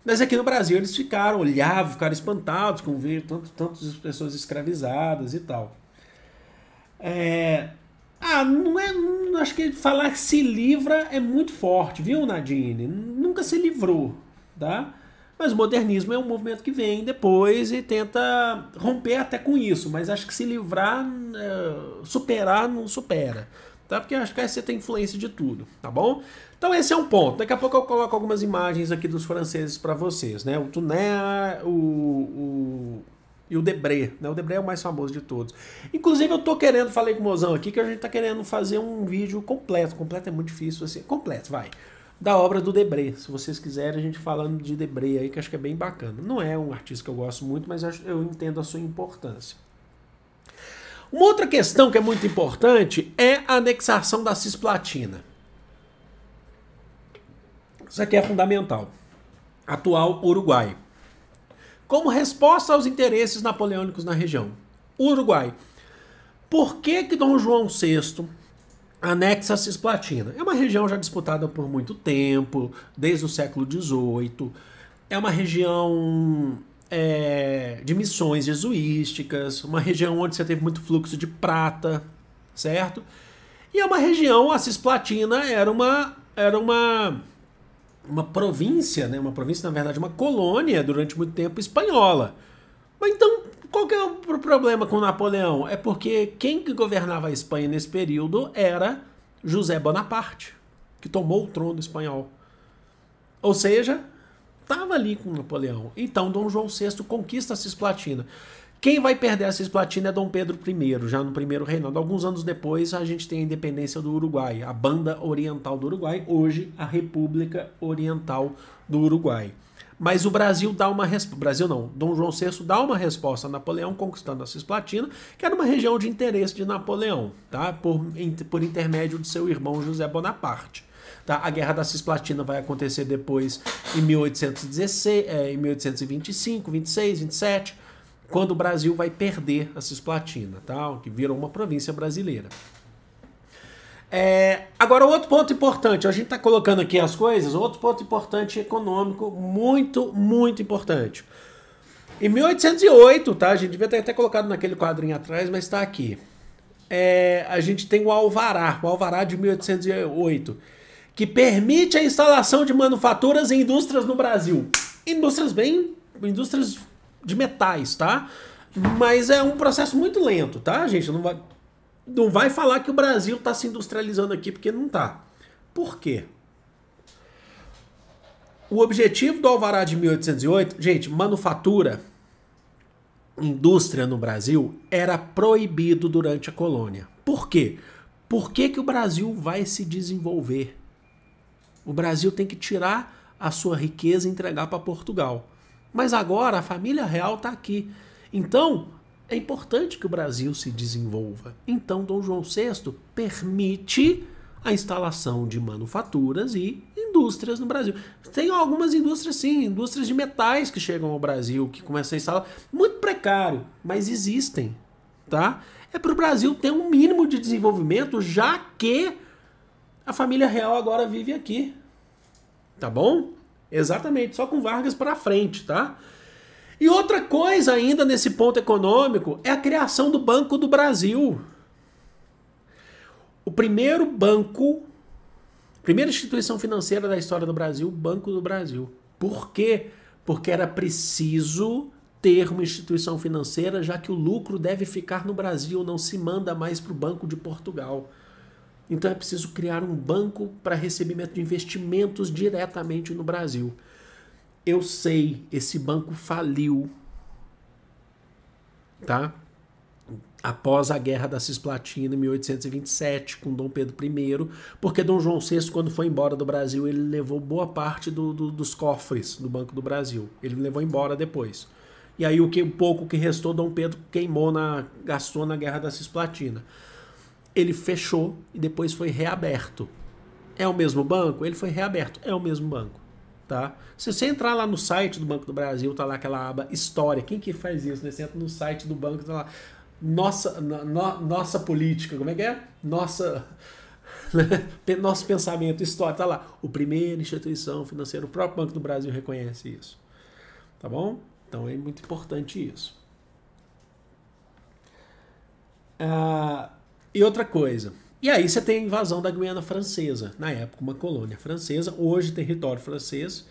Mas aqui no Brasil eles ficaram, olhavam, ficaram espantados com ver tanto, tantas pessoas escravizadas e tal. É... Ah, não é. acho que falar que se livra é muito forte, viu, Nadine? Nunca se livrou, tá? Mas o modernismo é um movimento que vem depois e tenta romper até com isso, mas acho que se livrar, é, superar, não supera. Tá? Porque acho que aí você tem influência de tudo, tá bom? Então esse é um ponto. Daqui a pouco eu coloco algumas imagens aqui dos franceses para vocês, né? O Tuné, o, o e o Debré, né? O Debré é o mais famoso de todos. Inclusive eu tô querendo, falei com o Mozão aqui que a gente tá querendo fazer um vídeo completo. Completo é muito difícil assim. Completo, vai. Da obra do Debré. Se vocês quiserem, a gente falando de Debré aí, que acho que é bem bacana. Não é um artista que eu gosto muito, mas eu entendo a sua importância. Uma outra questão que é muito importante é a anexação da cisplatina. Isso aqui é fundamental. Atual Uruguai. Como resposta aos interesses napoleônicos na região. Uruguai. Por que que Dom João VI anexa a Cisplatina? É uma região já disputada por muito tempo, desde o século XVIII. É uma região é, de missões jesuísticas, uma região onde você teve muito fluxo de prata, certo? E é uma região, a Cisplatina era uma era uma uma província, né? uma província, na verdade, uma colônia durante muito tempo espanhola. Mas então, qual que é o problema com Napoleão? É porque quem que governava a Espanha nesse período era José Bonaparte, que tomou o trono espanhol. Ou seja, estava ali com Napoleão. Então Dom João VI conquista a Cisplatina. Quem vai perder a cisplatina é Dom Pedro I, já no primeiro reinado. Alguns anos depois, a gente tem a independência do Uruguai, a Banda Oriental do Uruguai, hoje a República Oriental do Uruguai. Mas o Brasil dá uma resposta. Brasil não, Dom João VI dá uma resposta a Napoleão conquistando a Cisplatina, que era uma região de interesse de Napoleão, tá? Por, por intermédio de seu irmão José Bonaparte. Tá? A Guerra da Cisplatina vai acontecer depois em 1816, é, eh, em 1825, 26, 27 quando o Brasil vai perder a Cisplatina, tal, tá? que virou uma província brasileira. É, agora, outro ponto importante, a gente está colocando aqui as coisas, outro ponto importante econômico, muito, muito importante. Em 1808, tá? A gente devia ter até colocado naquele quadrinho atrás, mas está aqui. É, a gente tem o Alvará, o Alvará de 1808, que permite a instalação de manufaturas e indústrias no Brasil. Indústrias bem. indústrias de metais, tá? Mas é um processo muito lento, tá, gente? Não vai, não vai falar que o Brasil está se industrializando aqui, porque não tá. Por quê? O objetivo do Alvará de 1808, gente, manufatura, indústria no Brasil era proibido durante a colônia. Por quê? Por que, que o Brasil vai se desenvolver? O Brasil tem que tirar a sua riqueza e entregar para Portugal. Mas agora a família real está aqui. Então, é importante que o Brasil se desenvolva. Então, Dom João VI permite a instalação de manufaturas e indústrias no Brasil. Tem algumas indústrias, sim, indústrias de metais que chegam ao Brasil, que começam a instalar. Muito precário, mas existem. Tá? É para o Brasil ter um mínimo de desenvolvimento, já que a família real agora vive aqui. Tá bom? Exatamente, só com Vargas para frente, tá? E outra coisa ainda nesse ponto econômico é a criação do Banco do Brasil. O primeiro banco, primeira instituição financeira da história do Brasil, Banco do Brasil. Por quê? Porque era preciso ter uma instituição financeira, já que o lucro deve ficar no Brasil, não se manda mais para o Banco de Portugal. Então é preciso criar um banco para recebimento de investimentos diretamente no Brasil. Eu sei, esse banco faliu, tá? Após a Guerra da Cisplatina em 1827, com Dom Pedro I, porque Dom João VI, quando foi embora do Brasil, ele levou boa parte do, do, dos cofres do Banco do Brasil. Ele levou embora depois. E aí o que o pouco que restou, Dom Pedro queimou na gastou na Guerra da Cisplatina ele fechou e depois foi reaberto. É o mesmo banco? Ele foi reaberto. É o mesmo banco. Tá? Se você entrar lá no site do Banco do Brasil, tá lá aquela aba História. Quem que faz isso? Né? Você entra no site do banco, tá lá. Nossa, no, nossa política, como é que é? Nossa. (laughs) Nosso pensamento história tá lá. O primeiro instituição financeira, o próprio Banco do Brasil reconhece isso. Tá bom? Então é muito importante isso. Ah, e outra coisa. E aí você tem a invasão da Guiana Francesa, na época uma colônia francesa, hoje território francês.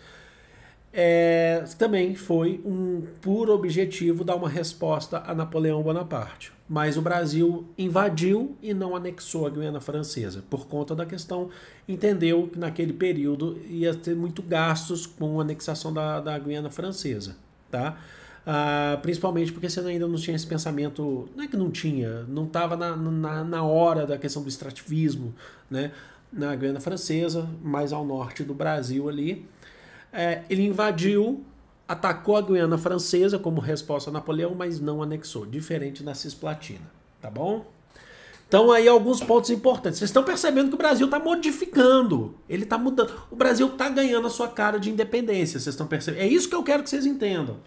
É, também foi um puro objetivo dar uma resposta a Napoleão Bonaparte. Mas o Brasil invadiu e não anexou a Guiana Francesa, por conta da questão, entendeu que naquele período ia ter muito gastos com a anexação da, da Guiana Francesa. Tá? Uh, principalmente porque você ainda não tinha esse pensamento. Não é que não tinha, não estava na, na, na, hora da questão do extrativismo, né? Na Guiana Francesa, mais ao norte do Brasil ali. É, ele invadiu, atacou a Guiana Francesa como resposta a Napoleão, mas não anexou, diferente da Cisplatina, tá bom? Então aí alguns pontos importantes. Vocês estão percebendo que o Brasil está modificando, ele está mudando. O Brasil está ganhando a sua cara de independência, vocês estão percebendo. É isso que eu quero que vocês entendam.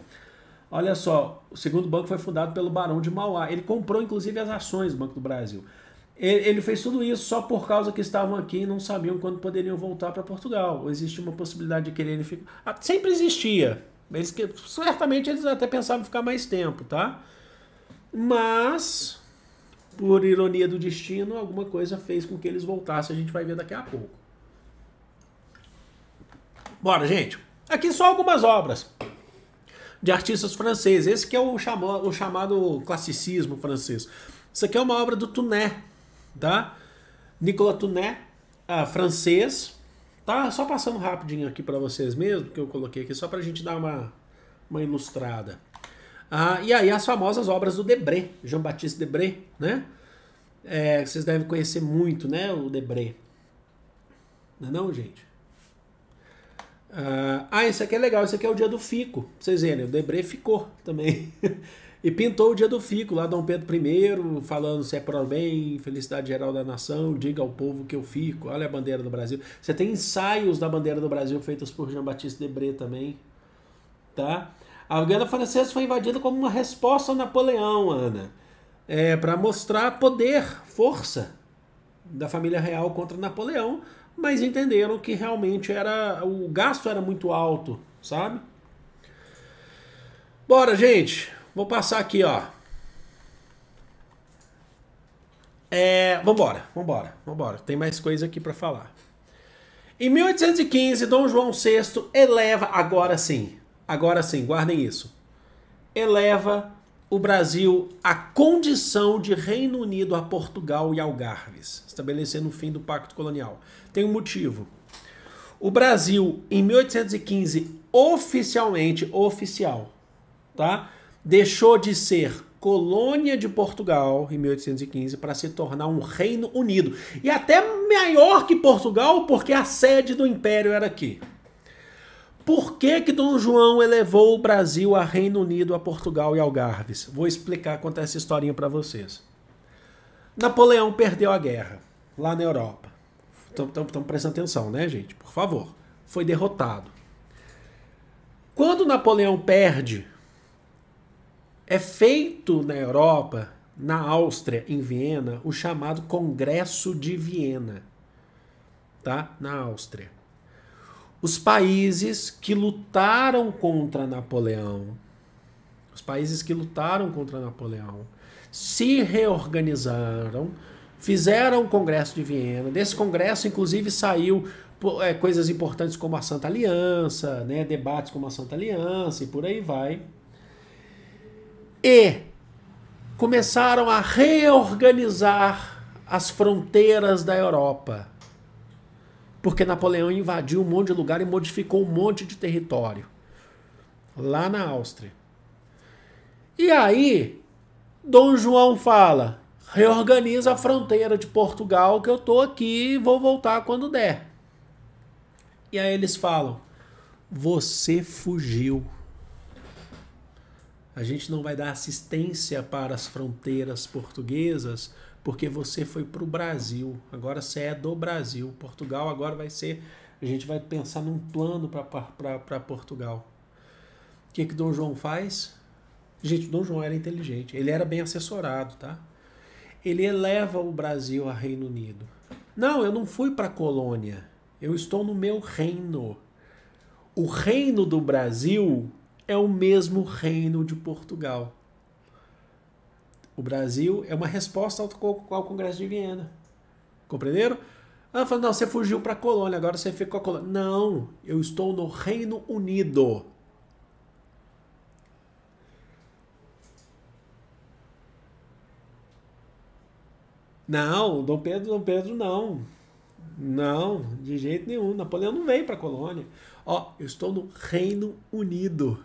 Olha só, o segundo banco foi fundado pelo Barão de Mauá. Ele comprou, inclusive, as ações do Banco do Brasil. Ele, ele fez tudo isso só por causa que estavam aqui e não sabiam quando poderiam voltar para Portugal. Existia uma possibilidade de quererem ficar. Ah, sempre existia. Eles, certamente eles até pensavam ficar mais tempo, tá? Mas, por ironia do destino, alguma coisa fez com que eles voltassem. A gente vai ver daqui a pouco. Bora, gente. Aqui só algumas obras de artistas franceses. Esse que é o, chama, o chamado classicismo francês. Isso aqui é uma obra do Tuné, tá? Nicolas Tuné, ah, francês. Tá? Só passando rapidinho aqui para vocês mesmo, que eu coloquei aqui só para a gente dar uma, uma ilustrada. Ah, e aí as famosas obras do Debré, Jean-Baptiste Debré, né? É, vocês devem conhecer muito, né, o Debré. Não é não, gente? Uh, ah, isso ah, aqui é legal, isso aqui é o dia do Fico. vocês verem, o Debré ficou também. (laughs) e pintou o dia do Fico, lá Dom Pedro I, falando se é pro bem, felicidade geral da nação, diga ao povo que eu fico, olha a bandeira do Brasil. Você tem ensaios da bandeira do Brasil feitos por Jean-Baptiste Debré também. Tá? A Guerra Francesa foi invadida como uma resposta a Napoleão, Ana. É, para mostrar poder, força da família real contra Napoleão mas entenderam que realmente era o gasto era muito alto, sabe? Bora, gente. Vou passar aqui, ó. É, vambora, vambora, vambora. Tem mais coisa aqui para falar. Em 1815, Dom João VI eleva, agora sim, agora sim, guardem isso. Eleva o Brasil a condição de Reino Unido a Portugal e Algarves, estabelecendo o fim do pacto colonial. Tem um motivo. O Brasil, em 1815, oficialmente, oficial, tá? Deixou de ser colônia de Portugal em 1815 para se tornar um Reino Unido. E até maior que Portugal, porque a sede do império era aqui. Por que que Dom João elevou o Brasil a Reino Unido, a Portugal e Algarves? Vou explicar, contar essa historinha para vocês. Napoleão perdeu a guerra lá na Europa. Então presta atenção, né, gente? Por favor. Foi derrotado. Quando Napoleão perde, é feito na Europa, na Áustria, em Viena, o chamado Congresso de Viena, tá? Na Áustria os países que lutaram contra Napoleão, os países que lutaram contra Napoleão, se reorganizaram, fizeram o Congresso de Viena. Desse Congresso, inclusive, saiu é, coisas importantes como a Santa Aliança, né, debates como a Santa Aliança e por aí vai. E começaram a reorganizar as fronteiras da Europa porque Napoleão invadiu um monte de lugar e modificou um monte de território lá na Áustria. E aí, Dom João fala: reorganiza a fronteira de Portugal, que eu tô aqui e vou voltar quando der. E aí eles falam: você fugiu. A gente não vai dar assistência para as fronteiras portuguesas porque você foi para o Brasil, agora você é do Brasil. Portugal agora vai ser. A gente vai pensar num plano para Portugal. O que, que Dom João faz? Gente, Dom João era inteligente, ele era bem assessorado, tá? Ele eleva o Brasil a Reino Unido. Não, eu não fui para a colônia, eu estou no meu reino. O reino do Brasil é o mesmo reino de Portugal. O Brasil é uma resposta ao, Congresso de Viena. Compreenderam? Ah, falou, não, você fugiu para a colônia, agora você ficou a colônia. Não, eu estou no Reino Unido. Não, Dom Pedro, Dom Pedro não. Não, de jeito nenhum. Napoleão não veio para a colônia. Ó, eu estou no Reino Unido.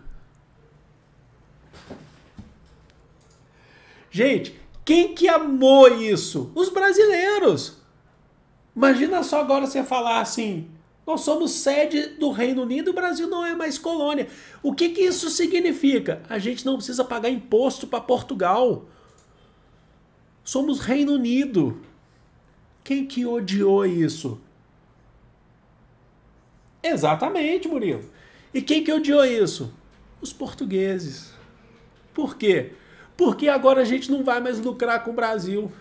Gente, quem que amou isso? Os brasileiros. Imagina só agora você falar assim: nós somos sede do Reino Unido e o Brasil não é mais colônia. O que, que isso significa? A gente não precisa pagar imposto para Portugal. Somos Reino Unido. Quem que odiou isso? Exatamente, Murilo. E quem que odiou isso? Os portugueses. Por quê? porque agora a gente não vai mais lucrar com o Brasil.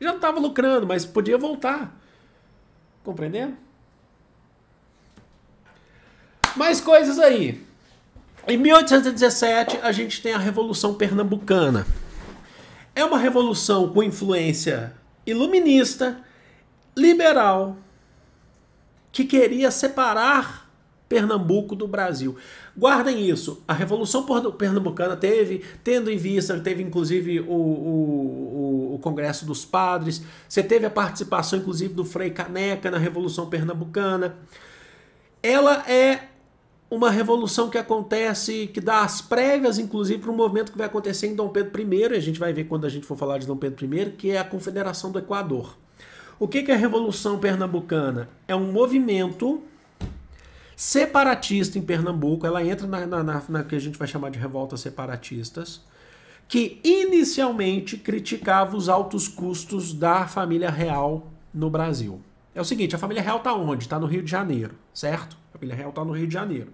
Já não estava lucrando, mas podia voltar. Compreendendo? Mais coisas aí. Em 1817, a gente tem a Revolução Pernambucana. É uma revolução com influência iluminista, liberal, que queria separar Pernambuco do Brasil. Guardem isso. A Revolução Pernambucana teve, tendo em vista, teve inclusive o, o, o, Congresso dos Padres, você teve a participação, inclusive, do Frei Caneca na Revolução Pernambucana. Ela é uma revolução que acontece, que dá as prévias, inclusive, para um movimento que vai acontecer em Dom Pedro I, e a gente vai ver quando a gente for falar de Dom Pedro I, que é a Confederação do Equador. O que é a Revolução Pernambucana? É um movimento separatista em Pernambuco, ela entra na, na, na, na que a gente vai chamar de revolta separatistas, que inicialmente criticava os altos custos da família real no Brasil. É o seguinte, a família real está onde? Está no Rio de Janeiro, certo? A família real está no Rio de Janeiro.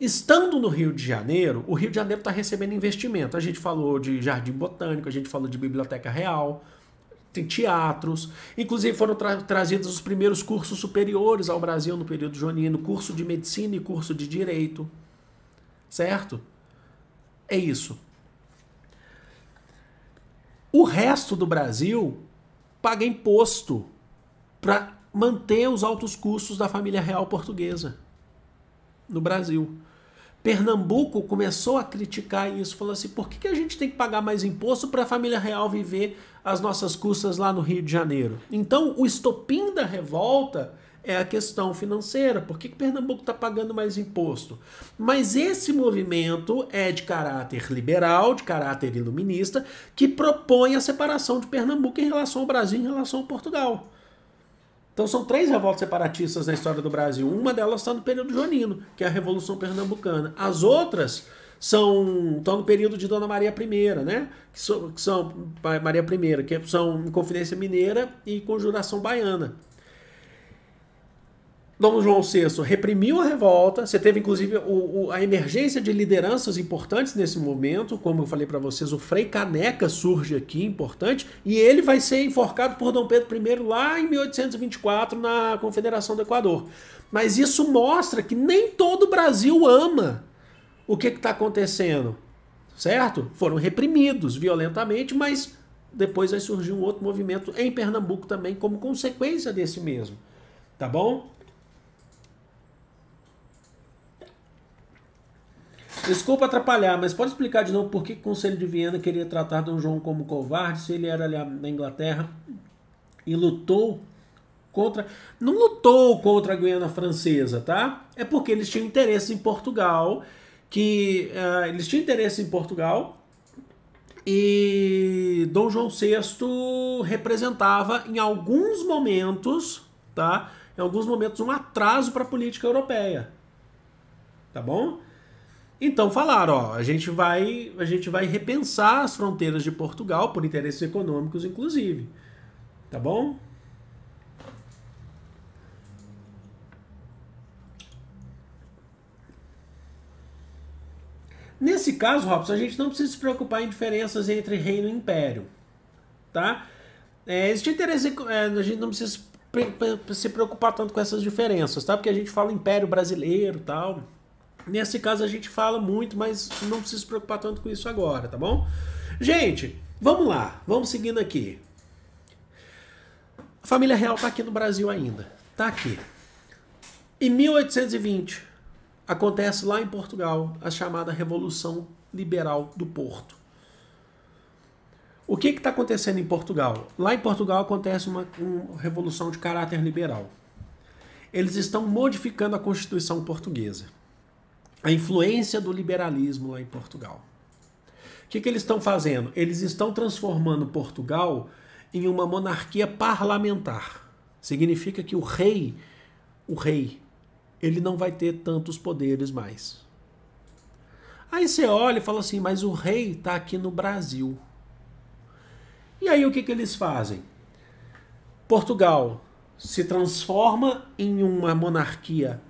Estando no Rio de Janeiro, o Rio de Janeiro está recebendo investimento. A gente falou de Jardim Botânico, a gente falou de Biblioteca Real, teatros. Inclusive foram tra trazidos os primeiros cursos superiores ao Brasil no período joanino, curso de medicina e curso de direito. Certo? É isso. O resto do Brasil paga imposto para manter os altos custos da família real portuguesa no Brasil. Pernambuco começou a criticar isso, falou assim: por que, que a gente tem que pagar mais imposto para a família real viver as nossas custas lá no Rio de Janeiro? Então, o estopim da revolta é a questão financeira. Por que, que Pernambuco está pagando mais imposto? Mas esse movimento é de caráter liberal, de caráter iluminista, que propõe a separação de Pernambuco em relação ao Brasil, em relação a Portugal. Então são três revoltas separatistas na história do Brasil. Uma delas está no período joanino, que é a Revolução Pernambucana. As outras são estão no período de Dona Maria I, né? Que, que são Maria I, que são Inconfidência Mineira e Conjuração Baiana. Dom João VI reprimiu a revolta. Você teve, inclusive, o, o, a emergência de lideranças importantes nesse momento. Como eu falei para vocês, o Frei Caneca surge aqui, importante. E ele vai ser enforcado por Dom Pedro I lá em 1824, na Confederação do Equador. Mas isso mostra que nem todo o Brasil ama o que está acontecendo. Certo? Foram reprimidos violentamente, mas depois vai surgir um outro movimento em Pernambuco também, como consequência desse mesmo. Tá bom? Desculpa atrapalhar, mas pode explicar de novo por que o Conselho de Viena queria tratar Dom João como covarde se ele era ali na Inglaterra e lutou contra. Não lutou contra a Guiana Francesa, tá? É porque eles tinham interesse em Portugal, que uh, eles tinham interesse em Portugal e Dom João VI representava em alguns momentos, tá? Em alguns momentos um atraso para a política europeia, tá bom? Então falaram, ó, a gente vai, a gente vai repensar as fronteiras de Portugal por interesses econômicos, inclusive. Tá bom? Nesse caso, Robson, a gente não precisa se preocupar em diferenças entre reino e império, tá? É, existe interesse, é, a gente não precisa se preocupar tanto com essas diferenças, tá? Porque a gente fala império brasileiro, tal. Nesse caso a gente fala muito, mas não precisa se preocupar tanto com isso agora, tá bom? Gente, vamos lá, vamos seguindo aqui. A família real está aqui no Brasil ainda, está aqui. Em 1820 acontece lá em Portugal a chamada Revolução Liberal do Porto. O que está acontecendo em Portugal? Lá em Portugal acontece uma, uma revolução de caráter liberal. Eles estão modificando a Constituição portuguesa a influência do liberalismo lá em Portugal. O que, que eles estão fazendo? Eles estão transformando Portugal em uma monarquia parlamentar. Significa que o rei, o rei, ele não vai ter tantos poderes mais. Aí você olha e fala assim, mas o rei está aqui no Brasil. E aí o que, que eles fazem? Portugal se transforma em uma monarquia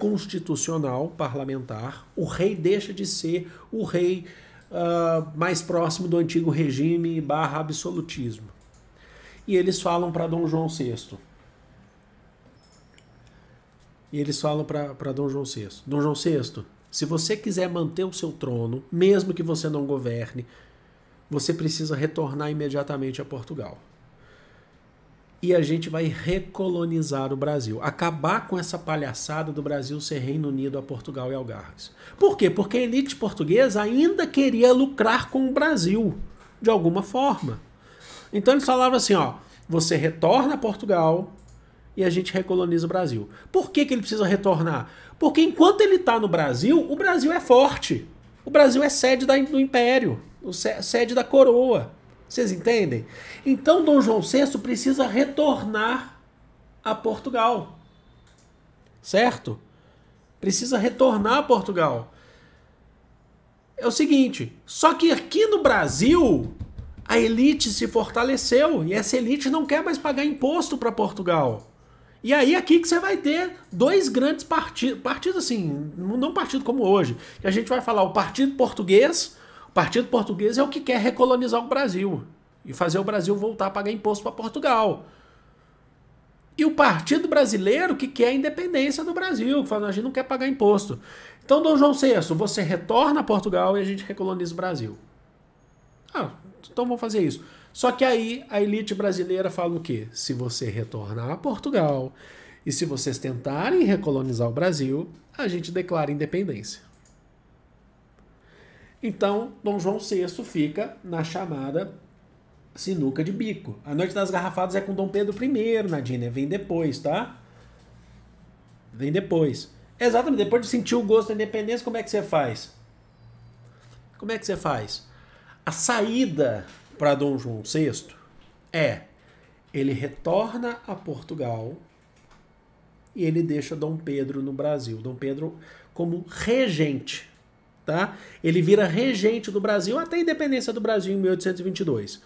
constitucional parlamentar, o rei deixa de ser o rei uh, mais próximo do antigo regime barra absolutismo. E eles falam para Dom João VI. E eles falam para Dom João VI. Dom João VI, se você quiser manter o seu trono, mesmo que você não governe, você precisa retornar imediatamente a Portugal e a gente vai recolonizar o Brasil. Acabar com essa palhaçada do Brasil ser Reino Unido a Portugal e Algarves. Por quê? Porque a elite portuguesa ainda queria lucrar com o Brasil, de alguma forma. Então eles falavam assim: ó, você retorna a Portugal e a gente recoloniza o Brasil. Por que, que ele precisa retornar? Porque enquanto ele está no Brasil, o Brasil é forte. O Brasil é sede da, do império, sede da coroa. Vocês entendem? Então Dom João VI precisa retornar a Portugal. Certo? Precisa retornar a Portugal. É o seguinte, só que aqui no Brasil a elite se fortaleceu e essa elite não quer mais pagar imposto para Portugal. E aí aqui que você vai ter dois grandes partidos, partidos assim, não partido como hoje, que a gente vai falar o Partido Português o Partido Português é o que quer recolonizar o Brasil e fazer o Brasil voltar a pagar imposto para Portugal. E o Partido Brasileiro que quer a independência do Brasil, que fala, a gente não quer pagar imposto. Então, Dom João VI, você retorna a Portugal e a gente recoloniza o Brasil. Ah, então vamos fazer isso. Só que aí a elite brasileira fala o quê? Se você retornar a Portugal e se vocês tentarem recolonizar o Brasil, a gente declara independência. Então, Dom João VI fica na chamada sinuca de bico. A Noite das Garrafadas é com Dom Pedro I, Nadine, vem depois, tá? Vem depois. Exatamente, depois de sentir o gosto da independência, como é que você faz? Como é que você faz? A saída para Dom João VI é ele retorna a Portugal e ele deixa Dom Pedro no Brasil. Dom Pedro como regente tá? Ele vira regente do Brasil até a independência do Brasil em 1822.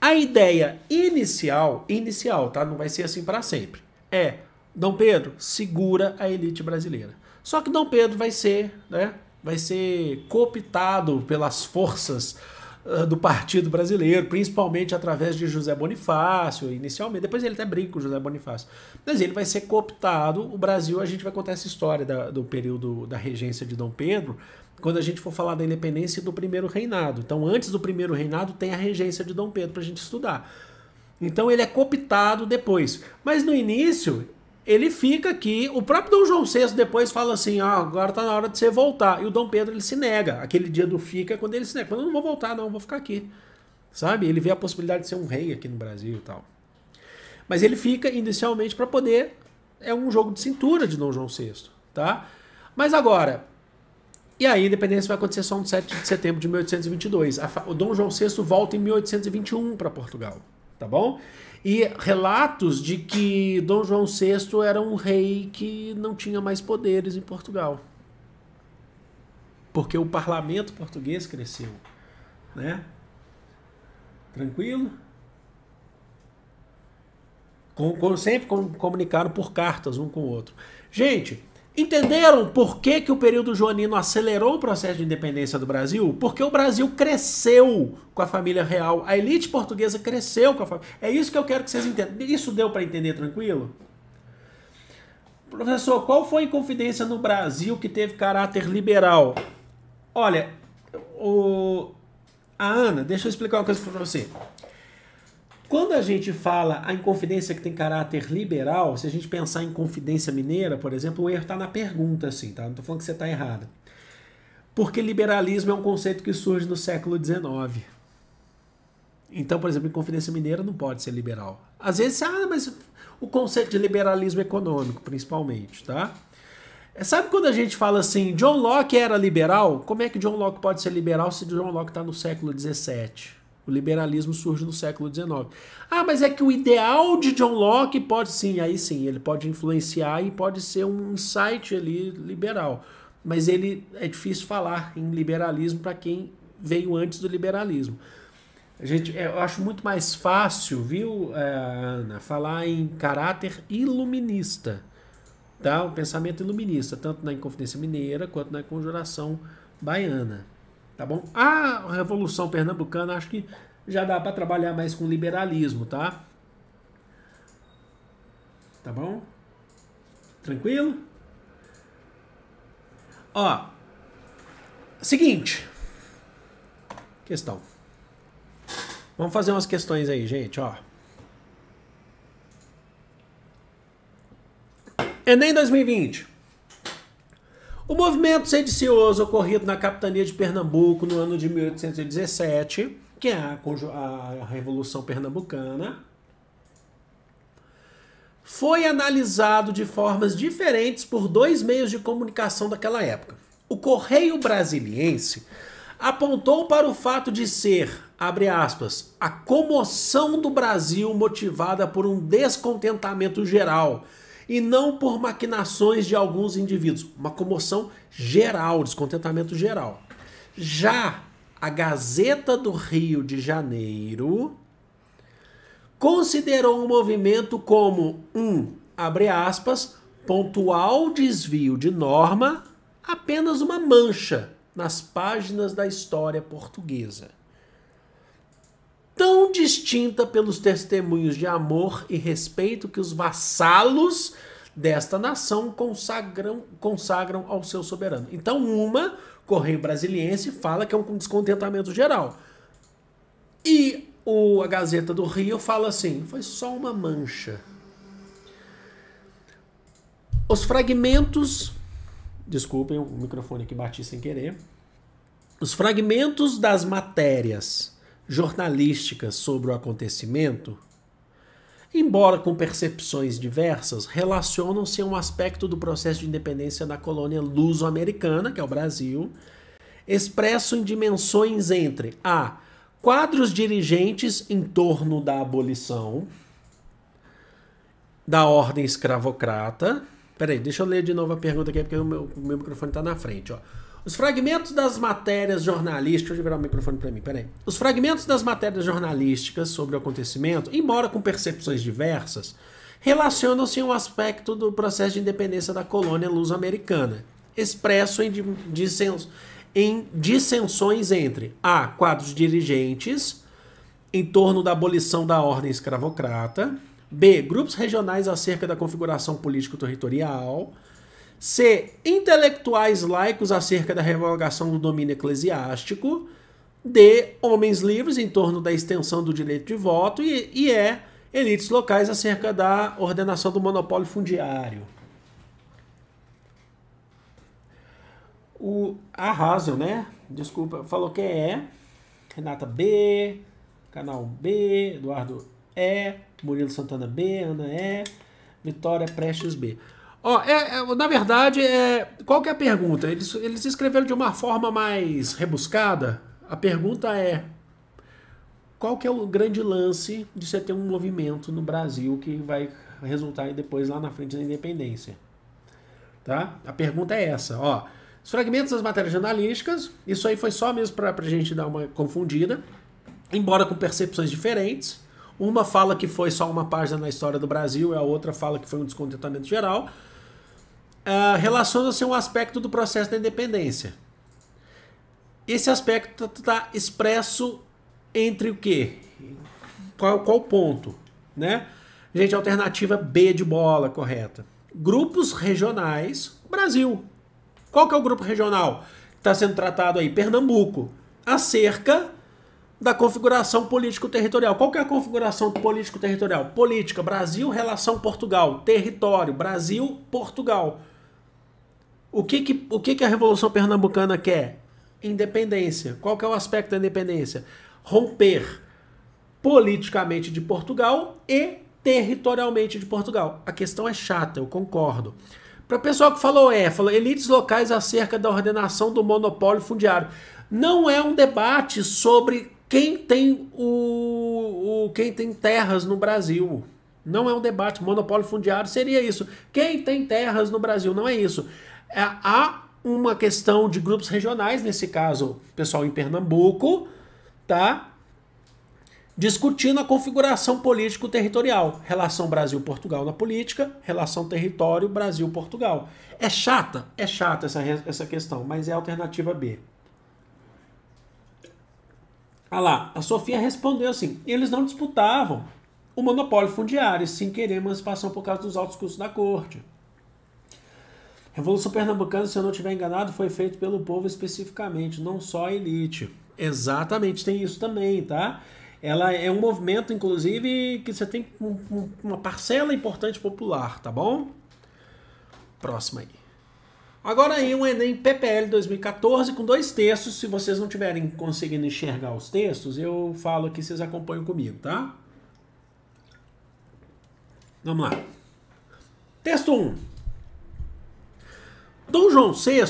A ideia inicial, inicial, tá? Não vai ser assim para sempre. É Dom Pedro segura a elite brasileira. Só que Dom Pedro vai ser, né? Vai ser cooptado pelas forças do Partido Brasileiro, principalmente através de José Bonifácio, inicialmente. Depois ele até brinca com José Bonifácio. Mas ele vai ser cooptado. O Brasil, a gente vai contar essa história da, do período da regência de Dom Pedro, quando a gente for falar da independência e do primeiro reinado. Então, antes do primeiro reinado, tem a regência de Dom Pedro para a gente estudar. Então, ele é cooptado depois. Mas no início, ele fica aqui. O próprio Dom João VI depois fala assim: ah, agora tá na hora de você voltar. E o Dom Pedro ele se nega. Aquele dia do fica quando ele se nega. Quando eu não vou voltar, não, vou ficar aqui. Sabe? Ele vê a possibilidade de ser um rei aqui no Brasil e tal. Mas ele fica inicialmente para poder. É um jogo de cintura de Dom João VI, tá? Mas agora, e aí a independência vai acontecer só no 7 de setembro de 1822. o Dom João VI volta em 1821 para Portugal, tá bom? E relatos de que Dom João VI era um rei que não tinha mais poderes em Portugal. Porque o parlamento português cresceu, né? Tranquilo? Com, com, sempre comunicaram por cartas um com o outro. Gente, Entenderam por que, que o período joanino acelerou o processo de independência do Brasil? Porque o Brasil cresceu com a família real, a elite portuguesa cresceu com a família. É isso que eu quero que vocês entendam. Isso deu para entender tranquilo? Professor, qual foi a inconfidência no Brasil que teve caráter liberal? Olha, o... a Ana, deixa eu explicar uma coisa para você. Quando a gente fala a inconfidência que tem caráter liberal, se a gente pensar em confidência mineira, por exemplo, o erro está na pergunta, assim, tá? Não estou falando que você está errado. Porque liberalismo é um conceito que surge no século XIX. Então, por exemplo, Inconfidência Mineira não pode ser liberal. Às vezes, ah, mas o conceito de liberalismo econômico, principalmente, tá? É, sabe quando a gente fala assim, John Locke era liberal? Como é que John Locke pode ser liberal se John Locke está no século XVII? O liberalismo surge no século XIX. Ah, mas é que o ideal de John Locke pode sim, aí sim, ele pode influenciar e pode ser um insight ali liberal. Mas ele é difícil falar em liberalismo para quem veio antes do liberalismo. A gente, é, eu acho muito mais fácil, viu, eh, Ana, falar em caráter iluminista, tá? O pensamento iluminista, tanto na Inconfidência Mineira quanto na Conjuração Baiana tá bom? A Revolução Pernambucana acho que já dá para trabalhar mais com liberalismo, tá? Tá bom? Tranquilo? Ó. Seguinte. Questão. Vamos fazer umas questões aí, gente, ó. Enem 2020. O movimento sedicioso ocorrido na capitania de Pernambuco no ano de 1817, que é a, a Revolução Pernambucana, foi analisado de formas diferentes por dois meios de comunicação daquela época. O Correio Brasiliense apontou para o fato de ser, abre aspas, a comoção do Brasil motivada por um descontentamento geral e não por maquinações de alguns indivíduos. Uma comoção geral, descontentamento geral. Já a Gazeta do Rio de Janeiro considerou o movimento como um, abre aspas, pontual desvio de norma, apenas uma mancha nas páginas da história portuguesa tão distinta pelos testemunhos de amor e respeito que os vassalos desta nação consagram, consagram ao seu soberano. Então, uma, Correio Brasiliense, fala que é um descontentamento geral. E o, a Gazeta do Rio fala assim: foi só uma mancha. Os fragmentos. Desculpem, o microfone que bati sem querer. Os fragmentos das matérias jornalística sobre o acontecimento, embora com percepções diversas, relacionam-se a um aspecto do processo de independência da colônia luso-americana, que é o Brasil, expresso em dimensões entre a quadros dirigentes em torno da abolição da ordem escravocrata. Peraí, deixa eu ler de novo a pergunta aqui, porque o meu, o meu microfone está na frente. Ó. Os fragmentos das matérias jornalísticas. Deixa eu virar o microfone para mim, peraí. Os fragmentos das matérias jornalísticas sobre o acontecimento, embora com percepções diversas, relacionam-se a um aspecto do processo de independência da colônia luso-americana, expresso em, dissens, em dissensões entre a quadros dirigentes em torno da abolição da ordem escravocrata, b grupos regionais acerca da configuração político-territorial. C. Intelectuais laicos acerca da revogação do domínio eclesiástico. D. Homens livres em torno da extensão do direito de voto. E, e é Elites locais acerca da ordenação do monopólio fundiário. O Arraso, né? Desculpa, falou que é. Renata B. Canal B. Eduardo E. Murilo Santana B. Ana E. Vitória Prestes B. Ó, é, é, na verdade, é, qual que é a pergunta? Eles, eles escreveram de uma forma mais rebuscada. A pergunta é: qual que é o grande lance de você ter um movimento no Brasil que vai resultar depois lá na frente da independência? Tá? A pergunta é essa, ó. Os fragmentos das matérias jornalísticas, isso aí foi só mesmo para a gente dar uma confundida, embora com percepções diferentes. Uma fala que foi só uma página na história do Brasil, e a outra fala que foi um descontentamento geral. Ah, relaciona-se a um aspecto do processo da independência. Esse aspecto está expresso entre o quê? Qual, qual ponto? Né? Gente, alternativa B de bola, correta. Grupos regionais, Brasil. Qual que é o grupo regional que está sendo tratado aí? Pernambuco. Acerca da configuração político-territorial. Qual que é a configuração político-territorial? Política, Brasil, relação Portugal. Território, Brasil, Portugal. O que que, o que que a Revolução Pernambucana quer? Independência. Qual que é o aspecto da independência? Romper politicamente de Portugal e territorialmente de Portugal. A questão é chata, eu concordo. Para o pessoal que falou é, falou elites locais acerca da ordenação do monopólio fundiário. Não é um debate sobre quem tem o, o quem tem terras no Brasil. Não é um debate. Monopólio fundiário seria isso. Quem tem terras no Brasil? Não é isso. É, há uma questão de grupos regionais, nesse caso, pessoal em Pernambuco, tá? Discutindo a configuração político-territorial, relação Brasil-Portugal na política, relação território Brasil-Portugal. É chata? É chata essa, essa questão, mas é a alternativa B. Ah lá, a Sofia respondeu assim: eles não disputavam o monopólio fundiário, sim querer emancipação por causa dos altos custos da corte. Revolução Pernambucana, se eu não estiver enganado, foi feito pelo povo especificamente, não só a elite. Exatamente, tem isso também, tá? Ela é um movimento, inclusive, que você tem uma parcela importante popular, tá bom? Próxima aí. Agora aí um Enem PPL 2014 com dois textos. Se vocês não tiverem conseguindo enxergar os textos, eu falo aqui, vocês acompanham comigo, tá? Vamos lá. Texto 1. Um. Dom João VI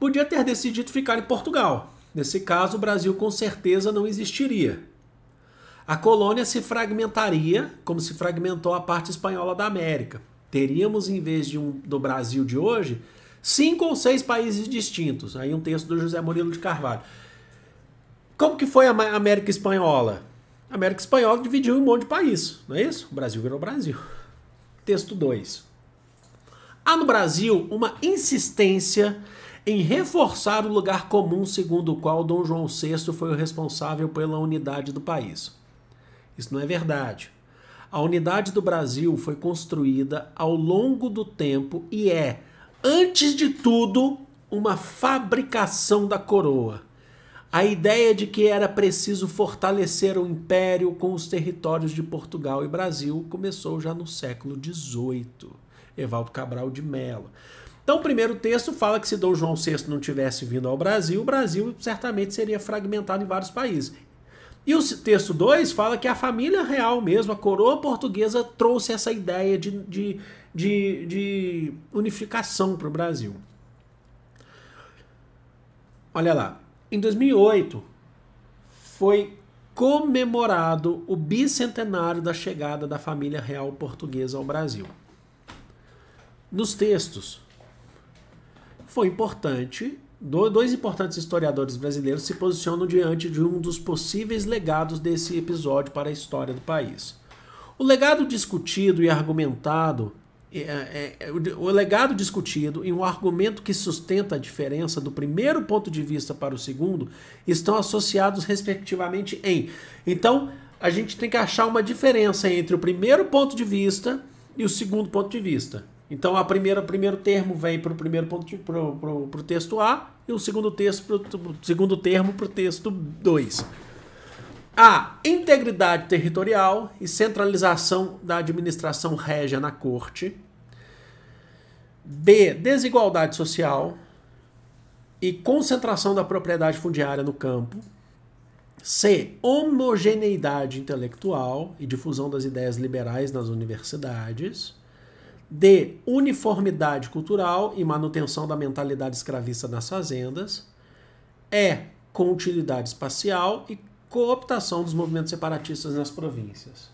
podia ter decidido ficar em Portugal. Nesse caso, o Brasil com certeza não existiria. A colônia se fragmentaria, como se fragmentou a parte espanhola da América. Teríamos, em vez de um do Brasil de hoje, cinco ou seis países distintos. Aí um texto do José Murilo de Carvalho. Como que foi a América Espanhola? A América Espanhola dividiu um monte de país, não é isso? O Brasil virou Brasil. Texto 2. Há no Brasil uma insistência em reforçar o lugar comum segundo o qual Dom João VI foi o responsável pela unidade do país. Isso não é verdade. A unidade do Brasil foi construída ao longo do tempo e é, antes de tudo, uma fabricação da coroa. A ideia de que era preciso fortalecer o império com os territórios de Portugal e Brasil começou já no século XVIII. Evaldo Cabral de Mello. Então, o primeiro texto fala que se Dom João VI não tivesse vindo ao Brasil, o Brasil certamente seria fragmentado em vários países. E o texto 2 fala que a família real mesmo, a coroa portuguesa, trouxe essa ideia de, de, de, de unificação para o Brasil. Olha lá, em 2008 foi comemorado o bicentenário da chegada da família real portuguesa ao Brasil nos textos. Foi importante, dois importantes historiadores brasileiros se posicionam diante de um dos possíveis legados desse episódio para a história do país. O legado discutido e argumentado é, é, é o legado discutido e o argumento que sustenta a diferença do primeiro ponto de vista para o segundo estão associados respectivamente em. Então, a gente tem que achar uma diferença entre o primeiro ponto de vista e o segundo ponto de vista. Então, a primeira, o primeiro termo vem para o primeiro ponto para o texto A e o segundo texto pro, segundo termo para o texto 2. A integridade territorial e centralização da administração régia na corte. B. Desigualdade social e concentração da propriedade fundiária no campo. C. Homogeneidade intelectual e difusão das ideias liberais nas universidades. D. Uniformidade cultural e manutenção da mentalidade escravista nas fazendas. E. É Continuidade espacial e cooptação dos movimentos separatistas nas províncias.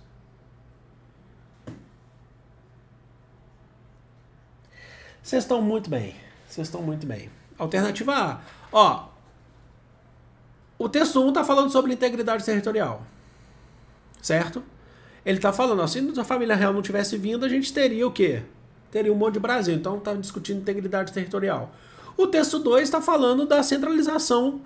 Vocês estão muito bem. Vocês estão muito bem. Alternativa A. Ó, o texto 1 está falando sobre integridade territorial. Certo? Ele está falando, se a família real não tivesse vindo, a gente teria o quê? Teria um monte de Brasil. Então está discutindo integridade territorial. O texto 2 está falando da centralização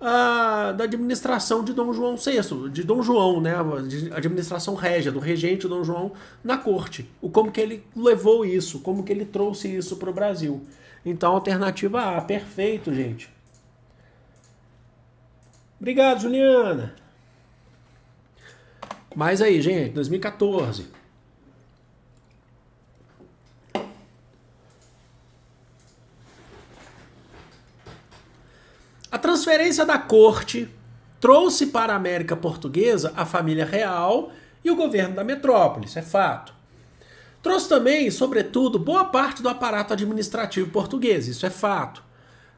ah, da administração de Dom João VI, de Dom João, né, a administração régia, do regente Dom João na corte. O como que ele levou isso, como que ele trouxe isso para o Brasil. Então, alternativa A, perfeito, gente. Obrigado, Juliana. Mas aí, gente, 2014. A transferência da corte trouxe para a América Portuguesa a família real e o governo da metrópole, isso é fato. Trouxe também, sobretudo, boa parte do aparato administrativo português, isso é fato.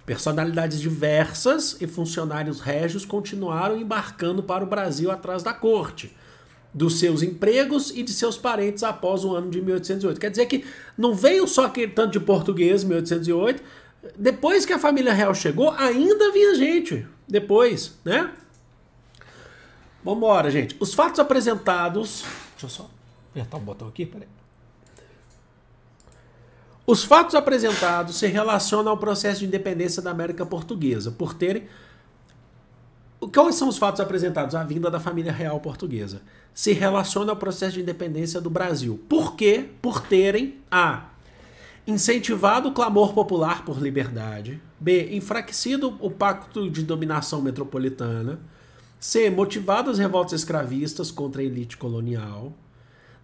Personalidades diversas e funcionários régios continuaram embarcando para o Brasil atrás da corte, dos seus empregos e de seus parentes após o ano de 1808. Quer dizer que não veio só aquele tanto de português 1808, depois que a família real chegou, ainda vinha gente depois, né? Vamos embora, gente. Os fatos apresentados, deixa eu só apertar o um botão aqui, peraí. Os fatos apresentados se relacionam ao processo de independência da América Portuguesa, por terem Quais são os fatos apresentados? A vinda da família real portuguesa se relaciona ao processo de independência do Brasil. Por quê? Por terem a incentivado o clamor popular por liberdade, b enfraquecido o pacto de dominação metropolitana, c motivado as revoltas escravistas contra a elite colonial,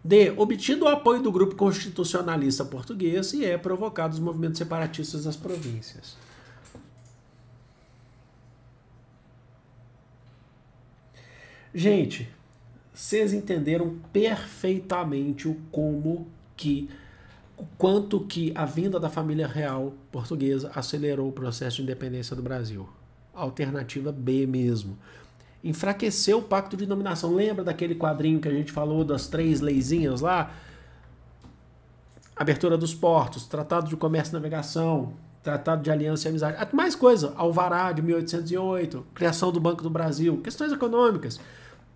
D. Obtido o apoio do grupo constitucionalista português e e provocado os movimentos separatistas das províncias. Gente, vocês entenderam perfeitamente o como que o quanto que a vinda da família real portuguesa acelerou o processo de independência do Brasil. Alternativa B mesmo. Enfraqueceu o pacto de dominação. Lembra daquele quadrinho que a gente falou das três leizinhas lá? Abertura dos portos, Tratado de Comércio e Navegação, Tratado de Aliança e Amizade. Ah, mais coisa, Alvará de 1808, criação do Banco do Brasil, questões econômicas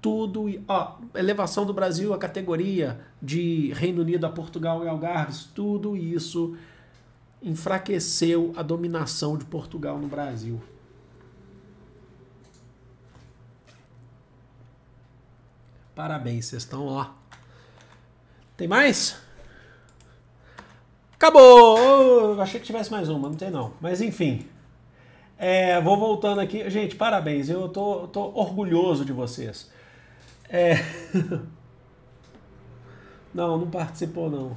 tudo. Ó, elevação do Brasil à categoria de Reino Unido a Portugal e Algarves, tudo isso enfraqueceu a dominação de Portugal no Brasil. Parabéns, vocês estão lá Tem mais? Acabou! Eu achei que tivesse mais uma, não tem não. Mas enfim. É, vou voltando aqui. Gente, parabéns. Eu tô, tô orgulhoso de vocês. É... (laughs) Não, não participou não.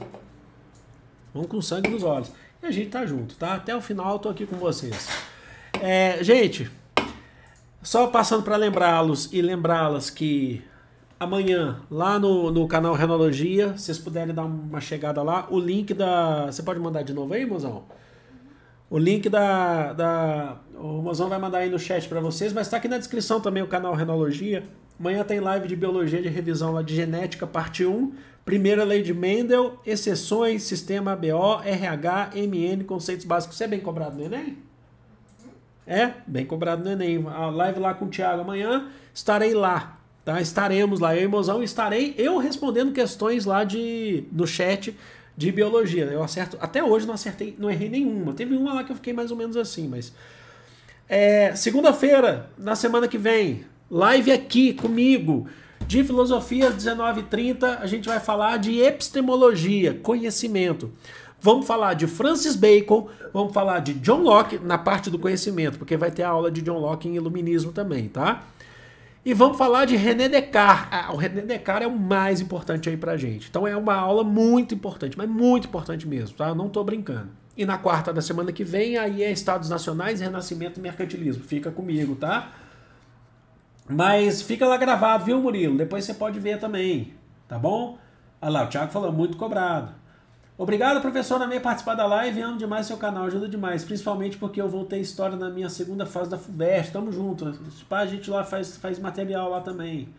Vamos com sangue nos olhos. E a gente tá junto, tá? Até o final eu tô aqui com vocês. É, gente, só passando para lembrá-los e lembrá-las que amanhã, lá no, no canal Renologia, vocês puderem dar uma chegada lá, o link da. Você pode mandar de novo aí, mozão? O link da. da o mozão vai mandar aí no chat para vocês, mas tá aqui na descrição também o canal Renologia. Amanhã tem live de biologia de revisão lá de genética, parte 1. Primeira lei de Mendel, exceções, sistema ABO, RH, MN, conceitos básicos. Você é bem cobrado no Enem? É, bem cobrado no Enem. A live lá com o Thiago amanhã, estarei lá. Tá? Estaremos lá, eu e Mozão, estarei eu respondendo questões lá de no chat de biologia. Né? Eu acerto, até hoje não acertei, não errei nenhuma. Teve uma lá que eu fiquei mais ou menos assim, mas. É, Segunda-feira, na semana que vem, live aqui comigo. De filosofia 1930, a gente vai falar de epistemologia, conhecimento. Vamos falar de Francis Bacon, vamos falar de John Locke na parte do conhecimento, porque vai ter a aula de John Locke em iluminismo também, tá? E vamos falar de René Descartes. Ah, o René Descartes é o mais importante aí pra gente. Então é uma aula muito importante, mas muito importante mesmo, tá? Eu não tô brincando. E na quarta da semana que vem, aí é Estados Nacionais, Renascimento e Mercantilismo. Fica comigo, tá? Mas fica lá gravado, viu, Murilo? Depois você pode ver também, tá bom? Olha lá, o Thiago falou, muito cobrado. Obrigado, professor, na minha participar da live. Amo demais seu canal, ajuda demais. Principalmente porque eu voltei história na minha segunda fase da FUVEST. Tamo junto. A gente lá faz, faz material lá também.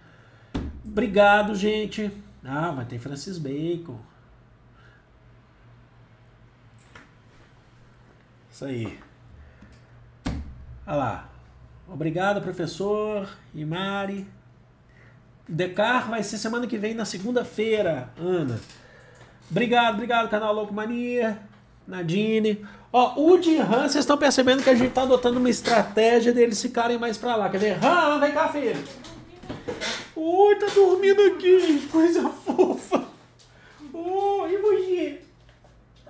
Obrigado, gente. Ah, mas tem Francis Bacon. Isso aí. Olha lá. Obrigado, professor e Mari. Decar vai ser semana que vem, na segunda-feira, Ana. Obrigado, obrigado, canal Louco Mania, Nadine. Ó, o de Han, vocês estão percebendo que a gente tá adotando uma estratégia deles ficarem mais para lá. Quer ver? Han, vem cá, filho. Ui, tá dormindo aqui, coisa (laughs) fofa. Ui, e você?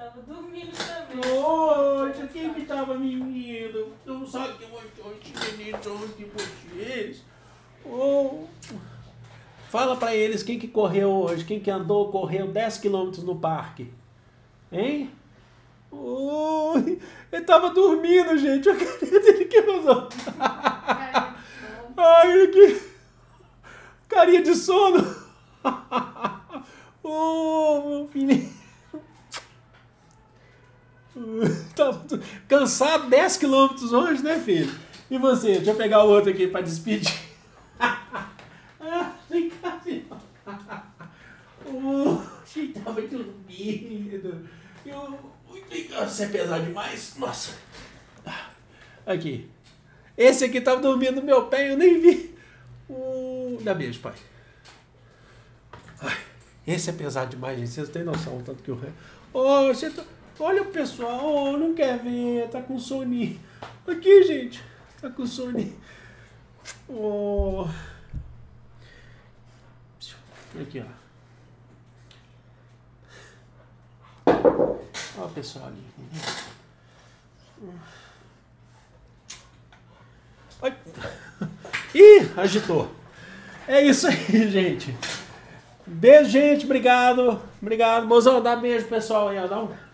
tava dormindo também. Hoje, quem que tava menino? Eu só que eu vou te ontem vocês. Oh. Fala pra eles quem que correu hoje, quem que andou, correu 10 km no parque. Hein? Oh, ele tava dormindo, gente. Eu queria dele que usou. Ai, ele que. Carinha de sono. (laughs) Ô, oh, meu filhinho. (laughs) tá cansado 10 quilômetros hoje né, filho? E você? Deixa eu pegar o outro aqui para despedir. (laughs) ah, vem cá, filho. (laughs) Oxi, tá muito lindo. Eu, isso é pesado demais. Nossa. Ah, aqui. Esse aqui tava dormindo no meu pé e eu nem vi. dá beijo, pai. Ai, esse é pesado demais, gente. Vocês não têm noção o tanto que o Ô, oh, você... Tá... Olha o pessoal, oh, não quer ver, tá com soninho. Aqui, gente, tá com soninho. Oh. Aqui, ó. Olha o pessoal ali. Ih, agitou. É isso aí, gente. Beijo, gente. Obrigado. Obrigado. Mozão, dá beijo, pessoal. Aí, Dá um...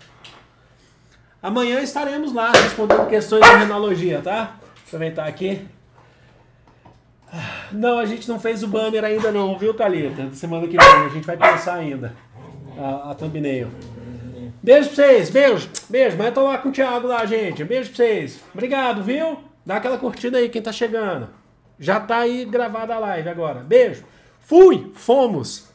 Amanhã estaremos lá respondendo questões de renologia, tá? Aproveitar aqui. Não, a gente não fez o banner ainda não, viu, Thalita? Semana que vem a gente vai pensar ainda a, a thumbnail. Beijo pra vocês, beijo, beijo. Mas eu tô lá com o Thiago lá, gente. Beijo pra vocês. Obrigado, viu? Dá aquela curtida aí, quem tá chegando. Já tá aí gravada a live agora. Beijo. Fui, fomos.